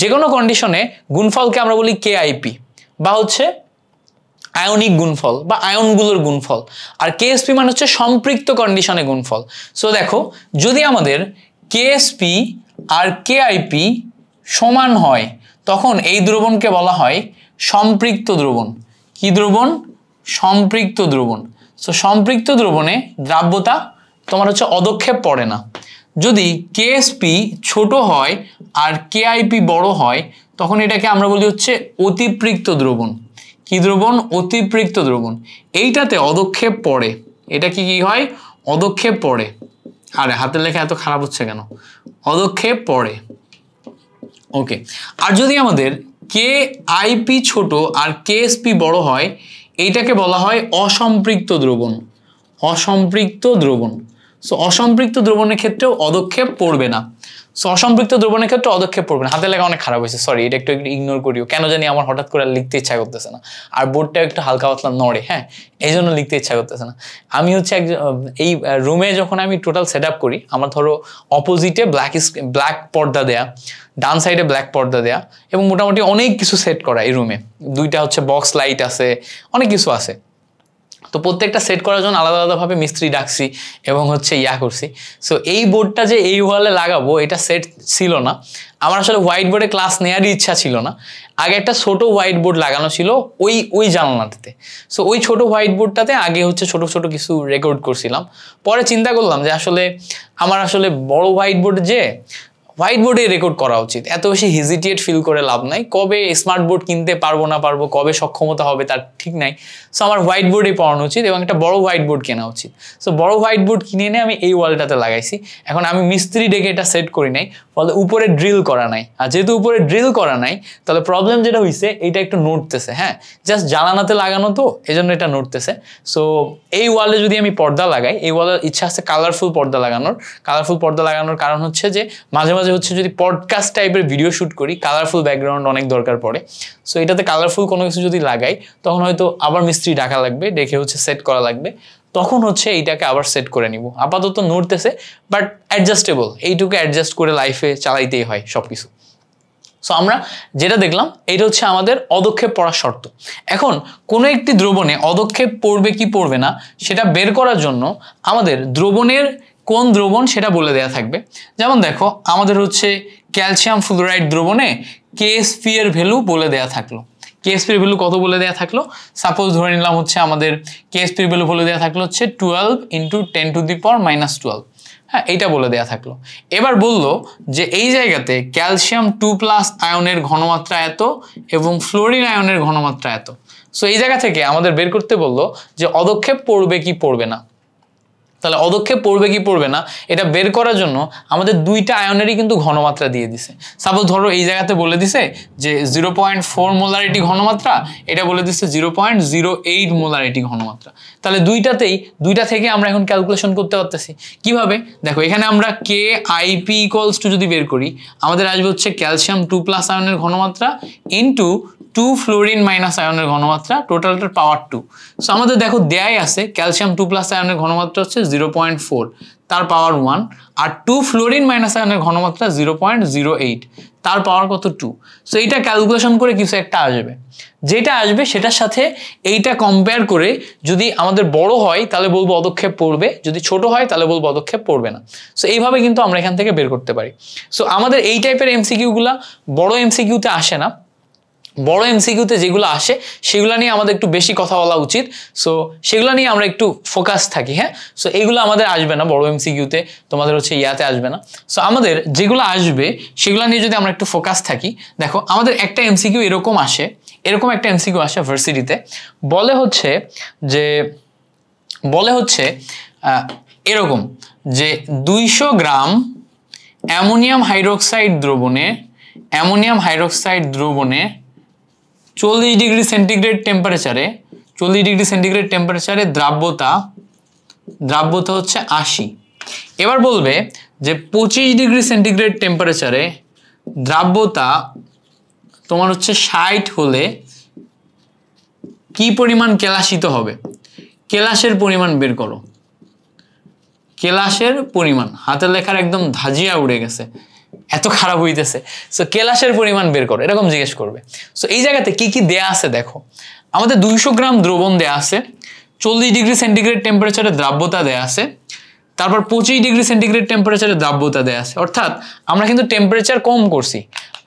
যে কোনো কন্ডিশনে গুণফলকে আমরা বলি কেআইপি বা হচ্ছে আয়নিক গুণফল বা আয়নগুলোর গুণফল আর কেএসপি মানে হচ্ছে সম্পৃক্ত কন্ডিশনে গুণফল সো দেখো যদি আমাদের কেএসপি আর কেআইপি সমান হয় তখন এই দ্রবণকে বলা হয় সম্পৃক্ত দ্রবণ কি দ্রবণ সম্পৃক্ত দ্রবণ সো সম্পৃক্ত দ্রবণে দ্রাব্যতা তোমার হচ্ছে অদক্ষেপ পড়ে না যদি কেএসপি ছোট হয় আর কেআইপি বড় হয় তখন এটাকে আমরা বলি হচ্ছে অতিপ্রিক্ত দ্রবণ কি দ্রবণ অতিপ্রিক্ত দ্রবণ এইটাতে অদক্ষেপ পড়ে এটা কি কি হয় অদক্ষেপ পড়ে আরে হাতের লেখা এত খারাপ হচ্ছে কেন অদক্ষেপ পড়ে ওকে আর যদি আমাদের কে আইপি ছোট আর কেএসপি বড় হয় এইটাকে বলা হয় অসম্পৃক্ত দ্রবণ অসম্পৃক্ত দ্রবণ সো অসম্পৃক্ত দ্রবণের ক্ষেত্রেও অদক্ষেপ পড়বে না সো অসম্পৃক্ত দ্রবণের ক্ষেত্রে অদক্ষেপ পড়বে না হাতে লেখা অনেক খারাপ হয়েছে সরি এটা একটু ইগনোর করিও কেন জানি আমার হঠাৎ করে লিখতে ইচ্ছা করতেছে না আর বোর্ডটা একটু হালকা পাতলা নড়ে হ্যাঁ এই জন্য লিখতে ইচ্ছা করতেছে না আমি হচ্ছে এক এই রুমে যখন আমি টোটাল সেট আপ করি আমার ধরো অপোজিটে ব্ল্যাক ব্ল্যাক পর্দা দেয়া ডান সাইডে ব্ল্যাক পর্দা দেয়া এবং মোটামুটি অনেক কিছু সেট করা এই রুমে দুইটা হচ্ছে বক্স লাইট আছে অনেক কিছু আছে তো প্রত্যেকটা সেট করার জন্য আলাদা আলাদাভাবে মিস্ত্রি ডাকছি এবং হচ্ছে ইয়া করছি সো এই বোর্ডটা যে এই ওয়ালে লাগাবো এটা সেট ছিল না আমার আসলে হোয়াইট বোর্ডে ক্লাস নেওয়ারই ইচ্ছা ছিল না আগে একটা ছোট হোয়াইট বোর্ড লাগানো ছিল ওই ওই জানালাতে সো ওই ছোট হোয়াইট বোর্ডটাতে আগে হচ্ছে ছোট ছোট কিছু রেকর্ড করছিলাম পরে চিন্তা করলাম যে আসলে আমার আসলে বড় হোয়াইট বোর্ড যে হোয়াইট বোর্ডে রেকর্ড করা উচিত এত বেশি হেজিটেট ফিল করে লাভ নাই কবে স্মার্ট বোর্ড কিনতে পারবো না পারবো কবে সক্ষমতা হবে তার ঠিক নাই সো আমার হোয়াইট বোর্ডে পড়ানো উচিত এবং একটা বড় হোয়াইট বোর্ড কেনা উচিত সো বড় হোয়াইট বোর্ড কিনে এনে আমি এই ওয়ালটাতে লাগাইছি এখন আমি মিস্ত্রি ডেকে এটা সেট করি নাই ফলে উপরে ড্রিল করা নাই আর যেহেতু উপরে ড্রিল করা নাই তাহলে প্রবলেম যেটা হয়েছে এটা একটু নড়তেছে হ্যাঁ জাস্ট জ্বালানাতে লাগানো তো এই জন্য এটা নড়তেছে সো এই ওয়ালে যদি আমি পর্দা লাগাই এই ওয়ালের ইচ্ছা আছে কালারফুল পর্দা লাগানোর কালারফুল পর্দা লাগানোর কারণ হচ্ছে যে মাঝে মাঝে মাঝে হচ্ছে যদি পডকাস্ট টাইপের ভিডিও শ্যুট করি কালারফুল ব্যাকগ্রাউন্ড অনেক দরকার পড়ে সো এটাতে কালারফুল কোনো কিছু যদি লাগাই তখন হয়তো আবার মিস্ত্রি ডাকা লাগবে ডেকে হচ্ছে সেট করা লাগবে তখন হচ্ছে এইটাকে আবার সেট করে নিব আপাতত নড়তেছে বাট অ্যাডজাস্টেবল এইটুকু অ্যাডজাস্ট করে লাইফে চালাইতেই হয় সব কিছু সো আমরা যেটা দেখলাম এটা হচ্ছে আমাদের অদক্ষেপ পড়ার শর্ত এখন কোনো একটি দ্রবণে অদক্ষেপ পড়বে কি পড়বে না সেটা বের করার জন্য আমাদের দ্রবণের কোন দ্রবণ সেটা বলে দেয়া থাকবে যেমন দেখো আমাদের হচ্ছে ক্যালসিয়াম ফ্লোরাইড দ্রবণে কেএসপি এর ভ্যালু বলে দেয়া থাকলো কেএসপির ভ্যালু কত বলে দেওয়া থাকলো সাপোজ ধরে নিলাম হচ্ছে আমাদের কেএসপির ভ্যালু বলে দেওয়া থাকলো হচ্ছে twelve into ten to the power minus twelve হ্যাঁ এইটা বলে দেওয়া থাকলো এবার বলল যে এই জায়গাতে ক্যালসিয়াম টু প্লাস আয়নের ঘনমাত্রা এত এবং ফ্লোরিন আয়নের ঘনমাত্রা এত সো এই জায়গা থেকে আমাদের বের করতে বললো যে অদক্ষেপ পড়বে কি পড়বে না তাহলে অদক্ষেপ পড়বে কি পড়বে না এটা বের করার জন্য আমাদের দুইটা আয়নেরই কিন্তু ঘনমাত্রা দিয়ে দিছে সাপোজ ধরো এই জায়গাতে বলে দিছে যে জিরো পয়েন্ট ফোর মোলারিটি ঘনমাত্রা এটা বলে দিচ্ছে zero point zero eight molarity ঘনমাত্রা তাহলে দুইটাতেই দুইটা থেকে আমরা এখন ক্যালকুলেশন করতে পারতেছি কিভাবে দেখো এখানে আমরা কে আইপি ইকলস টু যদি বের করি আমাদের আসবে হচ্ছে ক্যালসিয়াম টু প্লাস আয়নের ঘনমাত্রা ইন্টু টু ফ্লোরিন মাইনাস আয়নের ঘনমাত্রা টোটালটার পাওয়ার টু সো আমাদের দেখো দেয়াই আছে ক্যালসিয়াম টু প্লাস আয়নের ঘনমাত্রা হচ্ছে জিরো পয়েন্ট ফোর তার পাওয়ার ওয়ান আর টু ফ্লোরিন মাইনাস আয়নের ঘনমাত্রা জিরো পয়েন্ট জিরো এইট তার পাওয়ার কত টু সো এইটা ক্যালকুলেশন করে কিছু একটা আসবে যেটা আসবে সেটার সাথে এইটা কম্পেয়ার করে যদি আমাদের বড় হয় তাহলে বলবো অদক্ষেপ পড়বে যদি ছোট হয় তাহলে বলবো অদক্ষেপ পড়বে না সো এইভাবে কিন্তু আমরা এখান থেকে বের করতে পারি সো আমাদের এই টাইপের এমসিকিউগুলা বড় এমসিকিউতে আসে না বড় এমসিকিউতে যেগুলো আসে সেগুলো নিয়ে আমাদের একটু বেশি কথা বলা উচিত সো সেগুলো নিয়ে আমরা একটু ফোকাস থাকি হ্যাঁ সো এগুলো আমাদের আসবে না বড় এমসিকিউতে তোমাদের হচ্ছে ইয়াতে আসবে না সো আমাদের যেগুলো আসবে সেগুলো নিয়ে যদি আমরা একটু ফোকাস থাকি দেখো আমাদের একটা এমসিকিউ এরকম আসে এরকম একটা এমসিকিউ আসে ভার্সিটিতে বলে হচ্ছে যে বলে হচ্ছে এরকম যে দুইশো গ্রাম অ্যামোনিয়াম হাইড্রোক্সাইড দ্রবণে অ্যামোনিয়াম হাইড্রোক্সাইড দ্রবণে চল্লিশ ডিগ্রি সেন্টিগ্রেড টেম্পারেচারে চল্লিশ ডিগ্রি সেন্টিগ্রেড টেম্পারেচারে দ্রাব্যতা দ্রাব্যতা হচ্ছে আশি এবার বলবে যে পঁচিশ ডিগ্রি সেন্টিগ্রেড টেম্পারেচারে দ্রাব্যতা তোমার হচ্ছে ষাট হলে কি পরিমাণ কেলাসিত হবে কেলাসের পরিমাণ বের করো কেলাসের পরিমাণ হাতের লেখার একদম ধাজিয়া উড়ে গেছে এত খারাপ হইতেছে সো কেলাসের পরিমাণ বের করো এরকম জিজ্ঞেস করবে সো এই জায়গাতে কি কি দেয়া আছে দেখো আমাদের দুইশো গ্রাম দ্রবণ দেয়া আছে চল্লিশ ডিগ্রি সেন্টিগ্রেড টেম্পারেচারে দ্রাব্যতা দেয়া আছে তারপর পঁচিশ ডিগ্রি সেন্টিগ্রেড টেম্পারেচারে দ্রাব্যতা দেয়া আছে অর্থাৎ আমরা কিন্তু টেম্পারেচার কম করছি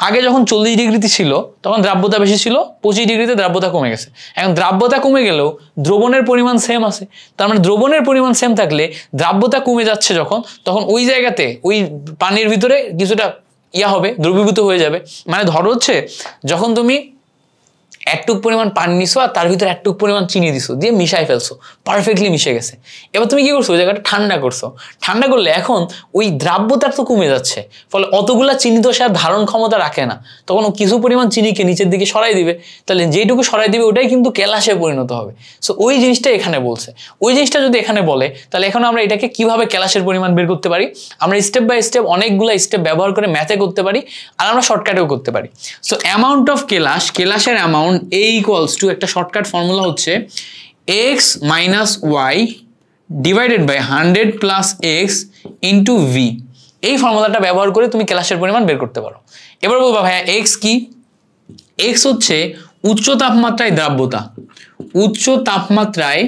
আগে যখন চল্লিশ ডিগ্রিতে ছিল তখন দ্রাব্যতা বেশি ছিল পঁচিশ ডিগ্রিতে দ্রাব্যতা কমে গেছে এখন দ্রাব্যতা কমে গেলেও দ্রবণের পরিমাণ সেম আছে তার মানে দ্রবণের পরিমাণ সেম থাকলে দ্রাব্যতা কমে যাচ্ছে যখন তখন ওই জায়গাতে ওই পানির ভিতরে কিছুটা ইয়া হবে দ্রবীভূত হয়ে যাবে মানে ধরো হচ্ছে যখন তুমি একটুক পরিমাণ পানি নিছো আর তার ভিতরে একটুক পরিমাণ চিনি দিছো দিয়ে মিশাই ফেলছো পারফেক্টলি মিশে গেছে এবার তুমি কি করছো ওই জায়গাটা ঠান্ডা করছো ঠান্ডা করলে এখন ওই দ্রাব্যতার তো কমে যাচ্ছে ফলে অতগুলা চিনি তো সে আর ধারণ ক্ষমতা রাখে না তখন কিছু পরিমাণ চিনিকে নিচের দিকে সরাই দিবে তাহলে যেটুকু সরাই দিবে ওটাই কিন্তু ক্যালাসে পরিণত হবে সো ওই জিনিসটা এখানে বলছে ওই জিনিসটা যদি এখানে বলে তাহলে এখন আমরা এটাকে কিভাবে ক্যালাসের পরিমাণ বের করতে পারি আমরা স্টেপ বাই স্টেপ অনেকগুলো স্টেপ ব্যবহার করে ম্যাথে করতে পারি আর আমরা শর্টকাটেও করতে পারি সো অ্যামাউন্ট অফ কেলাস কেলাসের অ্যামাউন্ট এখন এ ইকুয়ালস টু একটা শর্টকাট ফর্মুলা হচ্ছে X minus Y divided by hundred plus X into V এই ফর্মুলাটা ব্যবহার করে তুমি ক্যালাসের পরিমাণ বের করতে পারো এবার বলবো ভাইয়া এক্স কি এক্স হচ্ছে উচ্চ তাপমাত্রায় দ্রাব্যতা উচ্চ তাপমাত্রায়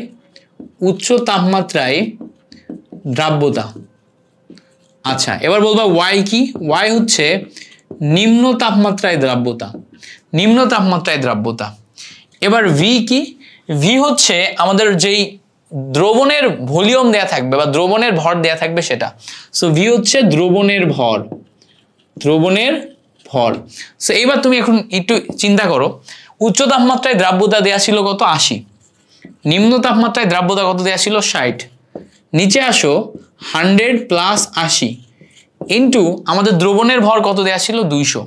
উচ্চ তাপমাত্রায় দ্রাব্যতা আচ্ছা এবার বলবা ওয়াই কি ওয়াই হচ্ছে নিম্ন তাপমাত্রায় দ্রাব্যতা নিম্ন তাপমাত্রায় দ্রাব্যতা এবার ভি কি ভি হচ্ছে আমাদের যেই দ্রবণের ভলিউম দেয়া থাকবে বা দ্রবণের ভর দেয়া থাকবে সেটা সো ভি হচ্ছে দ্রবণের ভর দ্রবণের ভর সো এইবার তুমি এখন একটু চিন্তা করো উচ্চ তাপমাত্রায় দ্রাব্যতা দেয়া ছিল কত আশি নিম্ন তাপমাত্রায় দ্রাব্যতা কত দেয়া ছিল ষাট নিচে আসো হান্ড্রেড প্লাস আশি ইন্টু আমাদের দ্রবণের ভর কত দেয়া ছিল দুইশো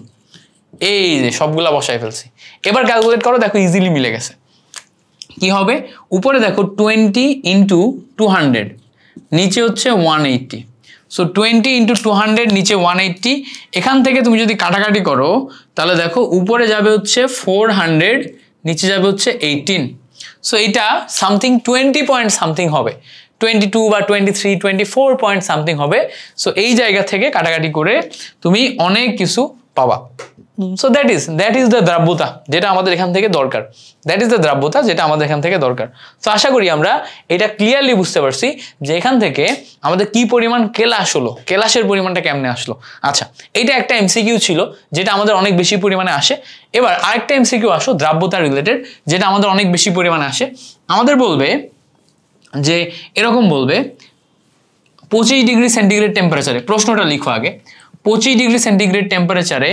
এই যে সবগুলা বসায় ফেলছি এবার ক্যালকুলেট করো দেখো ইজিলি মিলে গেছে কি হবে উপরে দেখো টোয়েন্টি ইন্টু টু হান্ড্রেড নিচে হচ্ছে one eighty so twenty into two hundred নিচে ওয়ান এইটটি এখান থেকে তুমি যদি কাটাকাটি করো তাহলে দেখো উপরে যাবে হচ্ছে ফোর হান্ড্রেড নিচে যাবে হচ্ছে এইটিন সো এটা সামথিং টোয়েন্টি পয়েন্ট সামথিং হবে টোয়েন্টি টু বা twenty three twenty four point something হবে সো এই জায়গা থেকে কাটাকাটি করে তুমি অনেক কিছু পাবা so that is that is the দ্রাব্যতা যেটা আমাদের এখান থেকে দরকার দ্যাট ইজ দ্য দ্রাব্যতা যেটা আমাদের এখান থেকে দরকার তো আশা করি আমরা এটা ক্লিয়ারলি বুঝতে পারছি যে এখান থেকে আমাদের কি পরিমাণ কেলাস হলো কেলাসের পরিমাণটা কেমনে আসলো আচ্ছা এটা একটা এমসিকিউ ছিল যেটা আমাদের অনেক বেশি পরিমাণে আসে এবার আরেকটা এমসিকিউ আসো দ্রাব্যতা রিলেটেড যেটা আমাদের অনেক বেশি পরিমাণে আসে আমাদের বলবে যে এরকম বলবে পঁচিশ ডিগ্রি সেন্টিগ্রেড টেম্পারেচারে প্রশ্নটা লিখো আগে পঁচিশ ডিগ্রি সেন্টিগ্রেড টেম্পারেচারে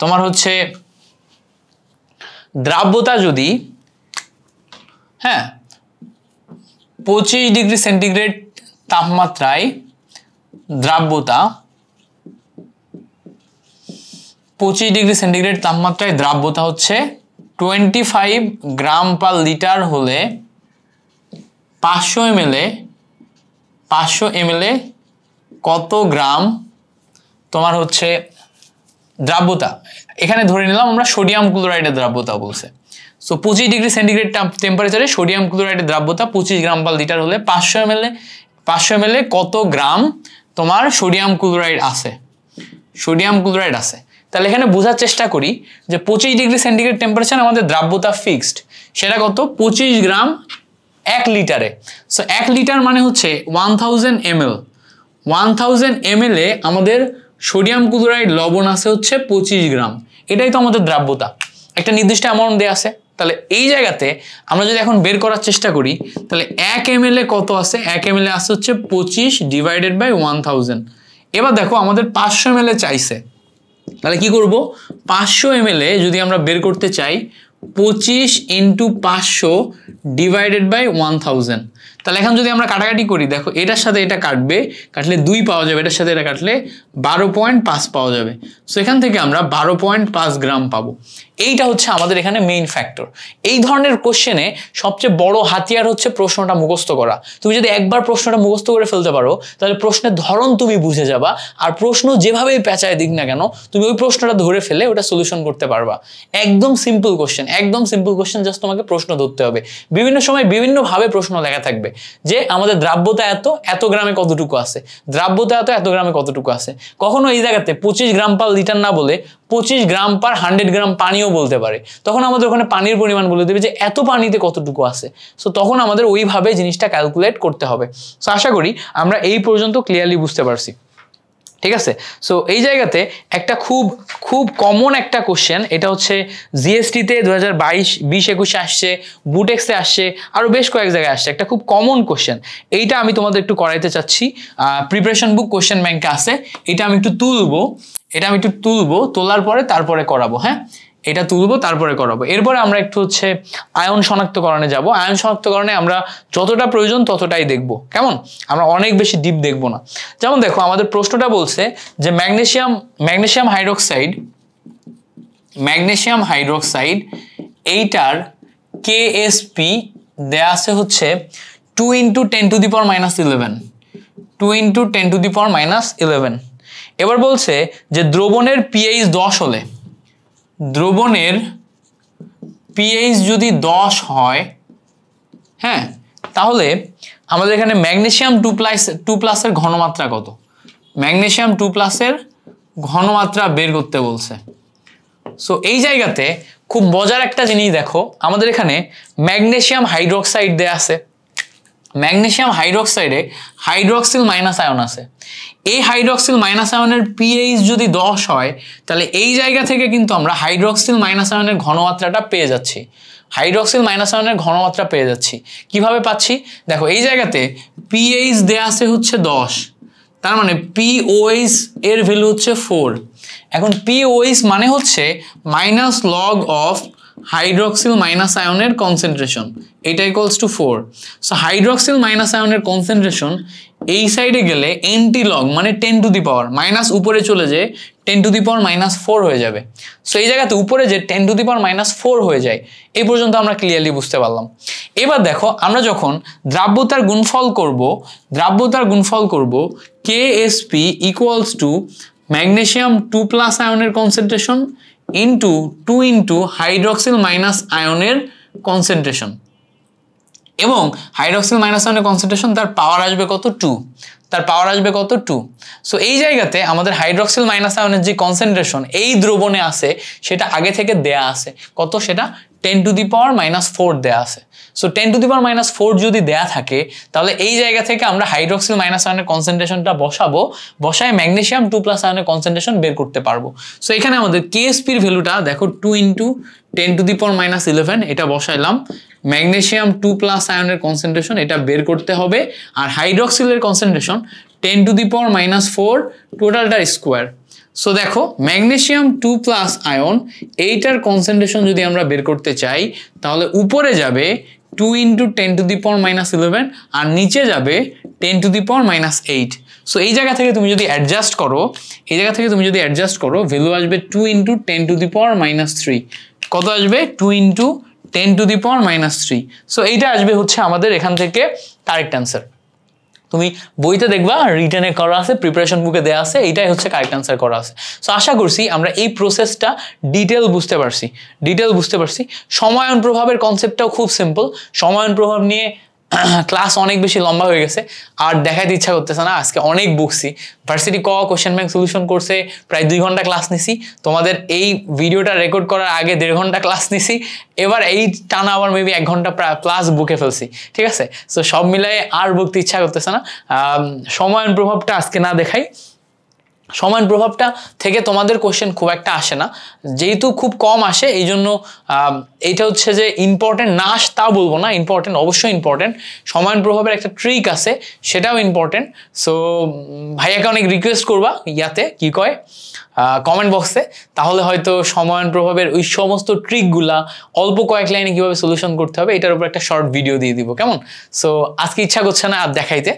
তোমার হচ্ছে দ্রাব্যতা যদি হ্যাঁ পঁচিশ ডিগ্রি সেন্টিগ্রেড তাপমাত্রায় দ্রাব্যতা পঁচিশ ডিগ্রি সেন্টিগ্রেড তাপমাত্রায় দ্রাব্যতা হচ্ছে twenty five gram per litre হলে পাঁচশো এম এল এ পাঁচশো এম এল এ কত গ্রাম তোমার হচ্ছে দ্রাব্যতা এখানে ধরে নিলাম আমরা সোডিয়াম ক্লোরাইডের দ্রাব্যতা বলছে সো পঁচিশ ডিগ্রি সেন্টিগ্রেড টেম্পারেচারে সোডিয়াম ক্লোরাইডের দ্রাব্যতা পঁচিশ গ্রাম পাল লিটার হলে পাঁচশো এম এল পাঁচশো এম কত গ্রাম তোমার সোডিয়াম ক্লোরাইড আছে সোডিয়াম ক্লোরাইড আছে তাহলে এখানে বোঝার চেষ্টা করি যে পঁচিশ ডিগ্রি সেন্টিগ্রেড টেম্পারেচার আমাদের দ্রাব্যতা ফিক্সড সেটা কত পঁচিশ গ্রাম এক লিটারে সো এক লিটার মানে হচ্ছে one thousand M L one thousand M আমাদের সোডিয়াম ক্লোরাইড লবণ আছে হচ্ছে পঁচিশ গ্রাম এটাই তো আমাদের দ্রাব্যতা একটা নির্দিষ্ট অ্যামাউন্ট দেওয়া আছে তাহলে এই জায়গাতে আমরা যদি এখন বের করার চেষ্টা করি তাহলে এক এম কত আছে এক এম আছে হচ্ছে পঁচিশ ডিভাইডেড বাই ওয়ান থাউজেন্ড এবার দেখো আমাদের পাঁচশো এম চাইছে তাহলে কি করব পাঁচশো এম যদি আমরা বের করতে চাই পঁচিশ ইন্টু পাঁচশো ডিভাইডেড বাই ওয়ান থাউজেন্ড তাহলে এখন যদি আমরা কাটাকাটি করি দেখো এটার সাথে এটা কাটবে কাটলে দুই পাওয়া যাবে এটার সাথে এটা কাটলে বারো পয়েন্ট পাঁচ পাওয়া যাবে সো এখান থেকে আমরা বারো পয়েন্ট পাঁচ গ্রাম পাবো এইটা হচ্ছে আমাদের এখানে মেইন ফ্যাক্টর এই ধরনের কোশ্চেনে সবচেয়ে বড় হাতিয়ার হচ্ছে প্রশ্নটা মুখস্থ করা তুমি যদি একবার প্রশ্নটা মুখস্থ করে ফেলতে পারো তাহলে প্রশ্নের ধরন তুমি বুঝে যাবা আর প্রশ্ন যেভাবেই পেঁচায় দিক না কেন তুমি ওই প্রশ্নটা ধরে ফেলে ওটা সলিউশন করতে পারবা একদম সিম্পল কোশ্চেন একদম সিম্পল কোশ্চেন জাস্ট তোমাকে প্রশ্ন ধরতে হবে বিভিন্ন সময় বিভিন্নভাবে প্রশ্ন লেখা থাকে থাকবে যে আমাদের দ্রাব্যতা এত এত গ্রামে কতটুকু আছে দ্রাব্যতা এত এত গ্রামে কতটুকু আছে কখনো এই জায়গাতে পঁচিশ গ্রাম পার লিটার না বলে পঁচিশ গ্রাম পার হান্ড্রেড গ্রাম পানিও বলতে পারে তখন আমাদের ওখানে পানির পরিমাণ বলে দেবে যে এত পানিতে কতটুকু আছে সো তখন আমাদের ওইভাবে জিনিসটা ক্যালকুলেট করতে হবে সো আশা করি আমরা এই পর্যন্ত ক্লিয়ারলি বুঝতে পারছি ঠিক আছে সো এই জায়গাতে একটা খুব খুব কমন একটা কোশ্চেন এটা হচ্ছে জিএসটিতে দু হাজার বাইশ বিশ একুশে আসছে বুটেক্সে আসছে আরও বেশ কয়েক জায়গায় আসছে একটা খুব কমন কোশ্চেন এইটা আমি তোমাদের একটু করাইতে চাচ্ছি প্রিপারেশন বুক কোশ্চেন ব্যাংকে আছে এটা আমি একটু তুলবো এটা আমি একটু তুলবো তোলার পরে তারপরে করাবো হ্যাঁ এটা তুলবো তারপরে করাবো এরপরে আমরা একটু হচ্ছে আয়ন শনাক্তকরণে যাব আয়ন শনাক্তকরণে আমরা যতটা প্রয়োজন ততটাই দেখব কেমন আমরা অনেক বেশি ডিপ দেখব না যেমন দেখো আমাদের প্রশ্নটা বলছে যে magnesium magnesium hydroxide magnesium hydroxide এইটার কেএসপি দেয়া আছে হচ্ছে two into ten to the power minus eleven two into ten to the power minus eleven এবার বলছে যে দ্রবণের পিএইচ দশ হলে দ্রবণের পিএইচ যদি দশ হয় হ্যাঁ তাহলে আমাদের এখানে ম্যাগনেশিয়াম টু প্লাস টু প্লাসের ঘনমাত্রা কত ম্যাগনেশিয়াম টু প্লাসের ঘনমাত্রা বের করতে বলছে সো এই জায়গাতে খুব মজার একটা জিনিস দেখো আমাদের এখানে ম্যাগনেশিয়াম হাইড্রোক্সাইড দেয়া আছে ম্যাগনেশিয়াম হাইড্রক্সাইডে হাইড্রক্সিল মাইনাস আয়ন আছে এই হাইড্রক্সিল মাইনাস আয়নের পিএইচ যদি দশ হয় তাহলে এই জায়গা থেকে কিন্তু আমরা হাইড্রক্সিল মাইনাস আয়নের ঘনমাত্রাটা পেয়ে যাচ্ছি হাইড্রক্সিল মাইনাস আয়নের ঘনমাত্রা পেয়ে যাচ্ছি কিভাবে পাচ্ছি দেখো এই জায়গাতে পিএইচ দেয়া আছে হচ্ছে দশ তার মানে পিওএইচ এর ভ্যালু হচ্ছে ফোর এখন পিওএইচ মানে হচ্ছে minus log of hydroxyl minus আয়নের কনসেন্ট্রেশন এটা equals to four so hydroxyl minus আয়নের কনসেন্ট্রেশন এই সাইডে গেলে এনটি লগ মানে ten to the power minus উপরে চলে যে ten to the power minus four হয়ে যাবে সো এই জায়গাতে উপরে যে ten to the power minus four হয়ে যায় এই পর্যন্ত আমরা ক্লিয়ারলি বুঝতে পারলাম এবার দেখো আমরা যখন দ্রাব্যতার গুণফল করব দ্রাব্যতার গুণফল করব K S P equals to magnesium two plus আয়নের concentration into two into hydroxyl minus আয়নের কনসেন্ট্রেশন এবং হাইড্রক্সিল মাইনাস আয়নের কনসেন্ট্রেশন তার পাওয়ার আসবে কত টু তার পাওয়ার আসবে কত টু সো এই জায়গাতে আমাদের হাইড্রক্সিল মাইনাস আয়নের যে কনসেন্ট্রেশন এই দ্রবণে আছে সেটা আগে থেকে দেয়া আছে কত সেটা ten to the power minus four দেওয়া আছে so ten to the power minus four যদি দেওয়া থাকে তাহলে এই জায়গা থেকে আমরা হাইড্রক্সিল মাইনাস আয়নের কনসেন্ট্রেশনটা বসাবো বসায় ম্যাগনেশিয়াম টু প্লাস আয়নের কনসেন্ট্রেশন বের করতে পারবো সো এখানে আমাদের কেএসপির ভ্যালুটা দেখো two into ten to the power minus eleven এটা বসাইলাম ম্যাগনেশিয়াম টু প্লাস আয়নের কনসেন্ট্রেশন এটা বের করতে হবে আর হাইড্রক্সিলের concentration ten to the power minus four টোটালটা স্কোয়ার সো দেখো ম্যাগনেশিয়াম টু প্লাস আয়ন এইটার কনসেন্ট্রেশন যদি আমরা বের করতে চাই তাহলে উপরে যাবে two into ten to the power minus eleven আর নিচে যাবে ten to the power minus eight so এই জায়গা থেকে তুমি যদি অ্যাডজাস্ট করো এই জায়গা থেকে তুমি যদি অ্যাডজাস্ট করো ভ্যালু আসবে two into ten to the power minus three কত আসবে two into ten to the power minus three so এইটা আসবে হচ্ছে আমাদের এখান থেকে কারেক্ট অ্যান্সার তুমি বইতে দেখবা রিটার্নে করা আছে প্রিপারেশন বুকে দেওয়া আছে এইটাই হচ্ছে কারেক্ট অ্যান্সার করা আছে সো আশা করছি আমরা এই প্রসেসটা ডিটেল বুঝতে পারছি ডিটেল বুঝতে পারছি সময়ন প্রভাবের কনসেপ্টটাও খুব সিম্পল সময়ন প্রভাব নিয়ে ক্লাস অনেক বেশি লম্বা হয়ে গেছে আর দেখাতে ইচ্ছা করতেছে না আজকে অনেক বুকছি ভার্সিটি ক কোশ্চেন ব্যাংক সলিউশন করছে প্রায় দুই ঘন্টা ক্লাস নিছি তোমাদের এই ভিডিওটা রেকর্ড করার আগে দেড় ঘন্টা ক্লাস নিছি এবার এই টানা আবার মেবি এক ঘন্টা প্লাস বুকে ফেলছি ঠিক আছে তো সব মিলাই আর বুকতে ইচ্ছা করতেছে না সময়ের প্রভাবটা আজকে না দেখাই সমান প্রভাবটা থেকে তোমাদের কোশ্চেন খুব একটা আসে না যেহেতু খুব কম আসে এই জন্য এইটা হচ্ছে যে ইম্পর্টেন্ট না আস তা বলবো না ইম্পর্টেন্ট অবশ্যই ইম্পর্টেন্ট সমান প্রভাবের একটা ট্রিক আছে সেটাও ইম্পর্টেন্ট সো ভাইয়াকে অনেক রিকোয়েস্ট করবা ইয়াতে কি কয় কমেন্ট বক্সে তাহলে হয়তো সমান প্রভাবের ওই সমস্ত ট্রিকগুলা অল্প কয়েক লাইনে কীভাবে সলিউশন করতে হবে এটার উপর একটা শর্ট ভিডিও দিয়ে দিব কেমন সো আজকে ইচ্ছা করছে না আর দেখাইতে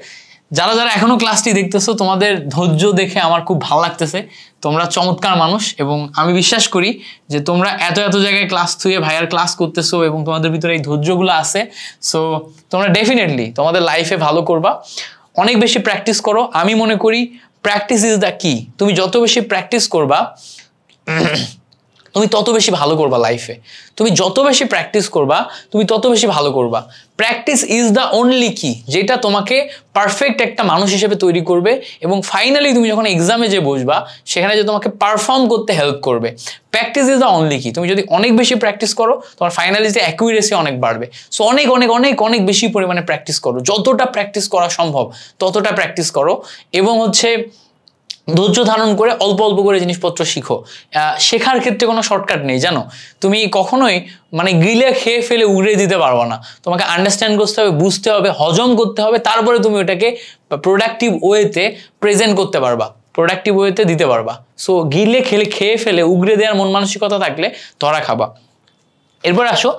যারা যারা এখনো ক্লাসটি দেখতেছো তোমাদের ধৈর্য দেখে আমার খুব ভালো লাগতেছে তোমরা চমৎকার মানুষ এবং আমি বিশ্বাস করি যে তোমরা এত এত জায়গায় ক্লাস থুয়ে ভাইয়ার ক্লাস করতেছো এবং তোমাদের ভিতরে এই ধৈর্যগুলো আছে সো তোমরা ডেফিনেটলি তোমাদের লাইফে ভালো করবা অনেক বেশি প্র্যাকটিস করো আমি মনে করি প্র্যাকটিস ইজ দ্য কি তুমি যত বেশি প্র্যাকটিস করবা তুমি তত বেশি ভালো করবা লাইফে তুমি যত বেশি প্র্যাকটিস করবা তুমি তত বেশি ভালো করবা প্র্যাকটিস ইজ দ্য অনলি কি যেটা তোমাকে পারফেক্ট একটা মানুষ হিসেবে তৈরি করবে এবং ফাইনালি তুমি যখন এক্সামে যে বসবা সেখানে যে তোমাকে পারফর্ম করতে হেল্প করবে প্র্যাকটিস ইজ দ্য অনলি কি তুমি যদি অনেক বেশি প্র্যাকটিস করো তোমার যে অ্যাকুরেসি অনেক বাড়বে সো অনেক অনেক অনেক অনেক বেশি পরিমাণে প্র্যাকটিস করো যতটা প্র্যাকটিস করা সম্ভব ততটা প্র্যাকটিস করো এবং হচ্ছে ধৈর্য ধারণ করে অল্প অল্প করে জিনিসপত্র শিখো শেখার ক্ষেত্রে কোনো শর্টকাট নেই জানো তুমি কখনোই মানে গিলে খেয়ে ফেলে উড়ে দিতে পারবো না তোমাকে আন্ডারস্ট্যান্ড করতে হবে বুঝতে হবে হজম করতে হবে তারপরে তুমি ওটাকে প্রোডাক্টিভ ওয়েতে প্রেজেন্ট করতে পারবা প্রোডাক্টিভ ওয়েতে দিতে পারবা সো গিলে খেলে খেয়ে ফেলে উগড়ে দেওয়ার মন মানসিকতা থাকলে ধরা খাবা এরপর আসো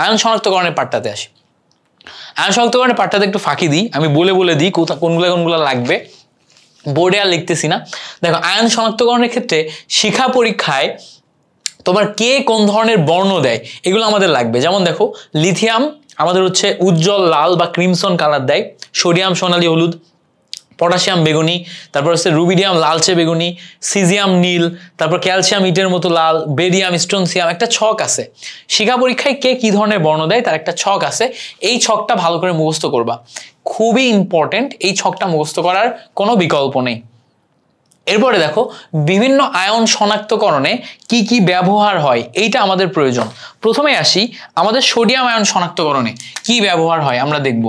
আয়ন শনাক্তকরণের পার্টটাতে আসি হ্যাঁ শক্ত কারণে পার্টটাতে একটু ফাঁকি দিই আমি বলে বলে দিই কোথা কোনগুলো কোনগুলো লাগবে বোর্ডে আর লিখতেছি না দেখো আয়ন শনাক্তকরণের ক্ষেত্রে শিক্ষা পরীক্ষায় তোমার কে কোন ধরনের বর্ণ দেয় এগুলো আমাদের লাগবে যেমন দেখো লিথিয়াম আমাদের হচ্ছে উজ্জ্বল লাল বা ক্রিমসন কালার দেয় সোডিয়াম সোনালি হলুদ পটাশিয়াম বেগুনি তারপর হচ্ছে রুবিডিয়াম লালচে বেগুনি সিজিয়াম নীল তারপর ক্যালসিয়াম ইটের মতো লাল বেরিয়াম স্টোনসিয়াম একটা ছক আছে শিখা পরীক্ষায় কে কী ধরনের বর্ণ দেয় তার একটা ছক আছে এই ছকটা ভালো করে মুখস্থ করবা খুবই ইম্পর্টেন্ট এই ছকটা মুখস্থ করার কোনো বিকল্প নেই এরপরে দেখো বিভিন্ন আয়ন শনাক্তকরণে কি কি ব্যবহার হয় এইটা আমাদের প্রয়োজন প্রথমে আসি আমাদের সোডিয়াম আয়ন শনাক্তকরণে কি ব্যবহার হয় আমরা দেখব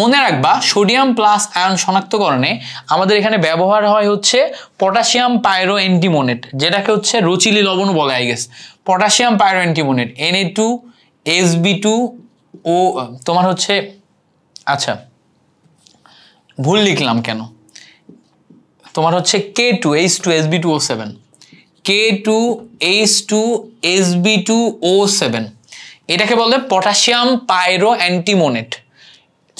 মনে রাখবা সোডিয়াম প্লাস আয়ন শনাক্তকরণে আমাদের এখানে ব্যবহার হয় হচ্ছে পটাশিয়াম পাইরো অ্যান্টিমোনেট যেটাকে হচ্ছে রুচিলি লবণ বলে I guess potassium pyro antimonate A two S B two O তোমার হচ্ছে আচ্ছা ভুল লিখলাম কেন তোমার হচ্ছে K two H two S B two O seven K two H two S B two O seven এটাকে বলে পটাশিয়াম পাইরো অ্যান্টিমোনেট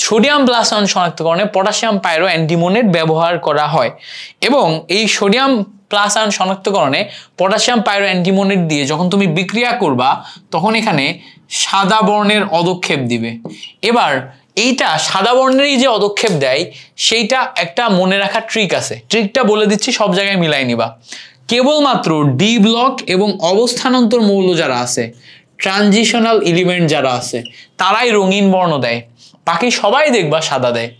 সোডিয়াম ব্লাস্টন শনাক্তকরণে পটাশিয়াম পাইরো অ্যান্টিমোনেট ব্যবহার করা হয় এবং এই সোডিয়াম প্লাস আয়ন শনাক্তকরণে পটাশিয়াম পাইরো অ্যান্টিমোনেট দিয়ে যখন তুমি বিক্রিয়া করবা তখন এখানে সাদা বর্ণের অদক্ষেপ দিবে এবার এইটা সাদা বর্ণেরই যে অদক্ষেপ দেয় সেইটা একটা মনে রাখা ট্রিক আছে ট্রিকটা বলে দিচ্ছি সব জায়গায় মিলাই নিবা কেবলমাত্র ডি ব্লক এবং অবস্থানান্তর মৌল যারা আছে ট্রানজিশনাল এলিমেন্ট যারা আছে তারাই রঙিন বর্ণ দেয় বাকি সবাই দেখবা সাদা দেয়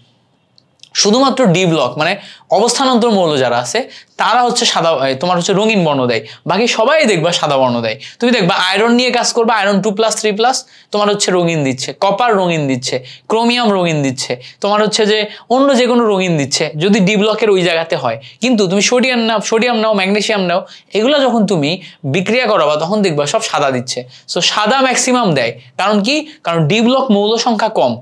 শুধুমাত্র ডি ব্লক মানে অবস্থানান্তর মৌল যারা আছে তারা হচ্ছে সাদা তোমার হচ্ছে রঙিন বর্ণ দেয় বাকি সবাই দেখবা সাদা বর্ণ দেয় তুমি দেখবা আয়রন নিয়ে কাজ করবা iron two plus three plus তোমার হচ্ছে রঙিন দিচ্ছে কপার রঙিন দিচ্ছে ক্রোমিয়াম রঙিন দিচ্ছে তোমার হচ্ছে যে অন্য যে কোনো রঙিন দিচ্ছে যদি ডিব্লকের ওই জায়গাতে হয় কিন্তু তুমি সোডিয়াম নাও সোডিয়াম নাও ম্যাগনেশিয়াম নাও এগুলো যখন তুমি বিক্রিয়া করাবা তখন দেখবা সব সাদা দিচ্ছে সো সাদা ম্যাক্সিমাম দেয় কারণ কি কারণ ডিব্লক মৌল সংখ্যা কম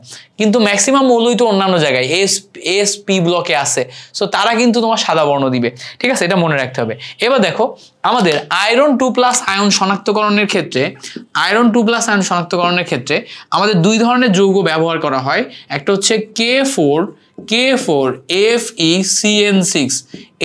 কিন্তু ম্যাক্সিমাম মৌলই তো অন্যান্য জায়গায় এস এস পি ব্লকে আছে সো তারা কিন্তু তোমার সাদা বর্ণ দিবে ঠিক আছে এটা মনে রাখতে হবে এবার দেখো আমাদের আয়রন টু প্লাস আয়ন শনাক্তকরণের ক্ষেত্রে আয়রন টু প্লাস আয়ন শনাক্তকরণের ক্ষেত্রে আমাদের দুই ধরনের যৌগ ব্যবহার করা হয় একটা হচ্ছে K four K four F E CN six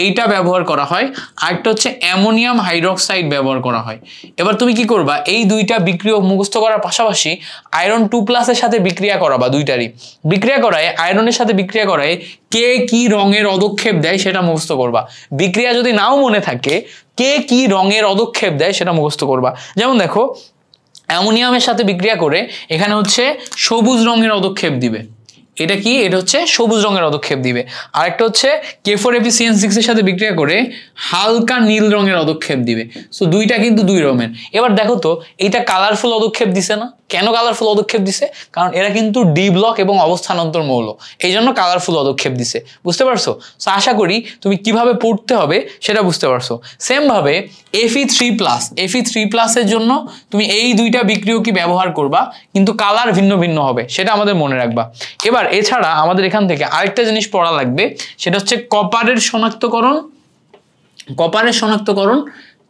এইটা ব্যবহার করা হয় আরেকটা হচ্ছে অ্যামোনিয়াম হাইড্রক্সাইড ব্যবহার করা হয় এবার তুমি কি করবা এই দুইটা বিক্রিয় মুখস্থ করার পাশাপাশি আয়রন টু প্লাসের সাথে বিক্রিয়া করাবা দুইটারই বিক্রিয়া করায় আয়রনের সাথে বিক্রিয়া করায় কে কি রঙের অদক্ষেপ দেয় সেটা মুখস্থ করবা বিক্রিয়া যদি নাও মনে থাকে কে কি রঙের অদক্ষেপ দেয় সেটা মুখস্থ করবা যেমন দেখো অ্যামোনিয়ামের সাথে বিক্রিয়া করে এখানে হচ্ছে সবুজ রঙের অদক্ষেপ দিবে এটা কি এটা হচ্ছে সবুজ রঙের অদক্ষেপ দিবে আরেকটা হচ্ছে কে ফোর এপি এর সাথে বিক্রিয়া করে হালকা নীল রঙের অদক্ষেপ দিবে সো দুইটা কিন্তু দুই রঙের এবার দেখো তো এটা কালারফুল অদক্ষেপ দিছে না কেন কালারফুল অদক্ষেপ দিছে কারণ এরা কিন্তু ডি ব্লক এবং অবস্থানান্তর মৌল এই জন্য কালারফুল অদক্ষেপ দিছে বুঝতে পারছো সো আশা করি তুমি কিভাবে পড়তে হবে সেটা বুঝতে পারছো সেমভাবে Fe three plus Fe three প্লাসের জন্য তুমি এই দুইটা কি ব্যবহার করবা কিন্তু কালার ভিন্ন ভিন্ন হবে সেটা আমাদের মনে রাখবা এবার আর এছাড়া আমাদের এখান থেকে আরেকটা জিনিস পড়া লাগবে সেটা হচ্ছে কপারের শনাক্তকরণ কপারের শনাক্তকরণ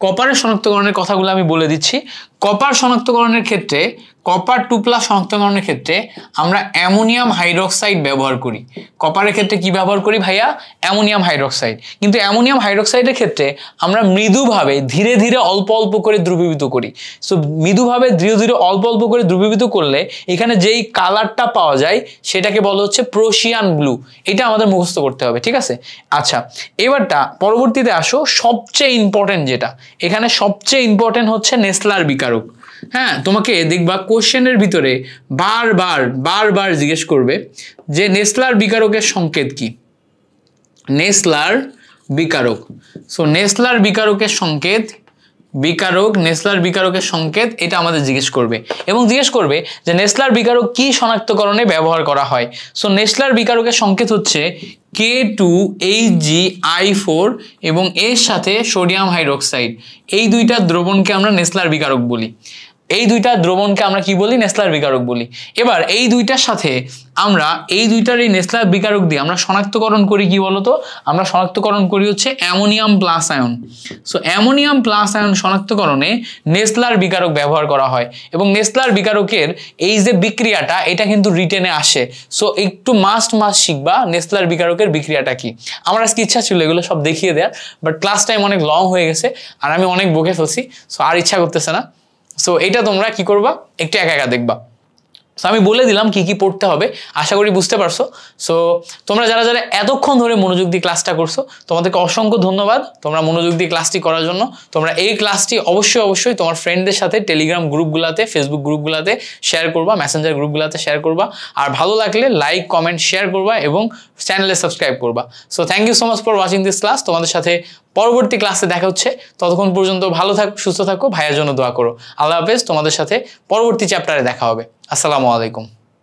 কপারের শনাক্তকরণের কথাগুলো আমি বলে দিচ্ছি কপার শনাক্তকরণের ক্ষেত্রে কপার টুপলা শনাক্তকরণের ক্ষেত্রে আমরা অ্যামোনিয়াম হাইড্রক্সাইড ব্যবহার করি কপারের ক্ষেত্রে কি ব্যবহার করি ভাইয়া অ্যামোনিয়াম হাইড্রক্সাইড কিন্তু অ্যামোনিয়াম হাইড্রক্সাইডের ক্ষেত্রে আমরা মৃদুভাবে ধীরে ধীরে অল্প অল্প করে দ্রুবীভূত করি সো মৃদুভাবে ধীরে ধীরে অল্প অল্প করে দ্রুবীভূত করলে এখানে যেই কালারটা পাওয়া যায় সেটাকে বলা হচ্ছে প্রোশিয়ান ব্লু এটা আমাদের মুখস্থ করতে হবে ঠিক আছে আচ্ছা এবারটা পরবর্তীতে আসো সবচেয়ে ইম্পর্টেন্ট যেটা এখানে সবচেয়ে ইম্পর্টেন্ট হচ্ছে নেসলার বিকারক হ্যাঁ তোমাকে দেখবা কোশ্চেনের ভিতরে বারবার বারবার জিজ্ঞেস করবে যে নেসলার বিকারকের সংকেত কি নেসলার বিকারক সো নেসলার বিকারকের সংকেত বিকারক নেসলার বিকারকের সংকেত এটা আমাদের জিজ্ঞেস করবে এবং জিজ্ঞেস করবে যে নেসলার বিকারক কি শনাক্তকরণে ব্যবহার করা হয় সো নেসলার বিকারকের সংকেত হচ্ছে K two H G I four এবং এর সাথে সোডিয়াম হাইড্রোক্সাইড এই দুইটা দ্রবণকে আমরা নেসলার বিকারক বলি এই দুইটা দ্রবণকে আমরা কি বলি নেসলার বিকারক বলি এবার এই দুইটার সাথে আমরা এই দুইটার এই নেসলার বিকারক দিয়ে আমরা শনাক্তকরণ করি কি বলতো আমরা শনাক্তকরণ করি হচ্ছে ammonium plus ion so ammonium plus ion শনাক্তকরণে নেসলার বিকারক ব্যবহার করা হয় এবং নেসলার বিকারকের এই যে বিক্রিয়াটা এটা কিন্তু রিটেনে আসে সো একটু মাস্ট মাস শিখবা নেসলার বিকারকের বিক্রিয়াটা কি আমার আজকে ইচ্ছা ছিল এগুলো সব দেখিয়ে দেওয়ার বাট ক্লাস টাইম অনেক লং হয়ে গেছে আর আমি অনেক বকে ফেলছি সো আর ইচ্ছা করতেছে না সো এটা তোমরা কি করবা একটু একা একা দেখবা সো আমি বলে দিলাম কি কি পড়তে হবে আশা করি বুঝতে পারছো সো তোমরা যারা যারা এতক্ষণ ধরে মনোযোগ দিয়ে ক্লাসটা করছো তোমাদেরকে অসংখ্য ধন্যবাদ তোমরা মনোযোগ দিয়ে ক্লাসটি করার জন্য তোমরা এই ক্লাসটি অবশ্যই অবশ্যই তোমার ফ্রেন্ডদের সাথে টেলিগ্রাম গ্রুপগুলোতে ফেসবুক গ্রুপগুলোতে শেয়ার করবা ম্যাসেঞ্জার গ্রুপগুলোতে শেয়ার করবা আর ভালো লাগলে লাইক কমেন্ট শেয়ার করবা এবং চ্যানেলে সাবস্ক্রাইব করবা so thank you so much for watching this class তোমাদের সাথে পরবর্তী ক্লাসে দেখা হচ্ছে ততক্ষণ পর্যন্ত ভালো থাকো সুস্থ থাকো ভাইয়ের জন্য দোয়া করো আল্লাহ হাফেজ তোমাদের সাথে পরবর্তী চ্যাপ্টারে দেখা হবে আসসালামু আলাইকুম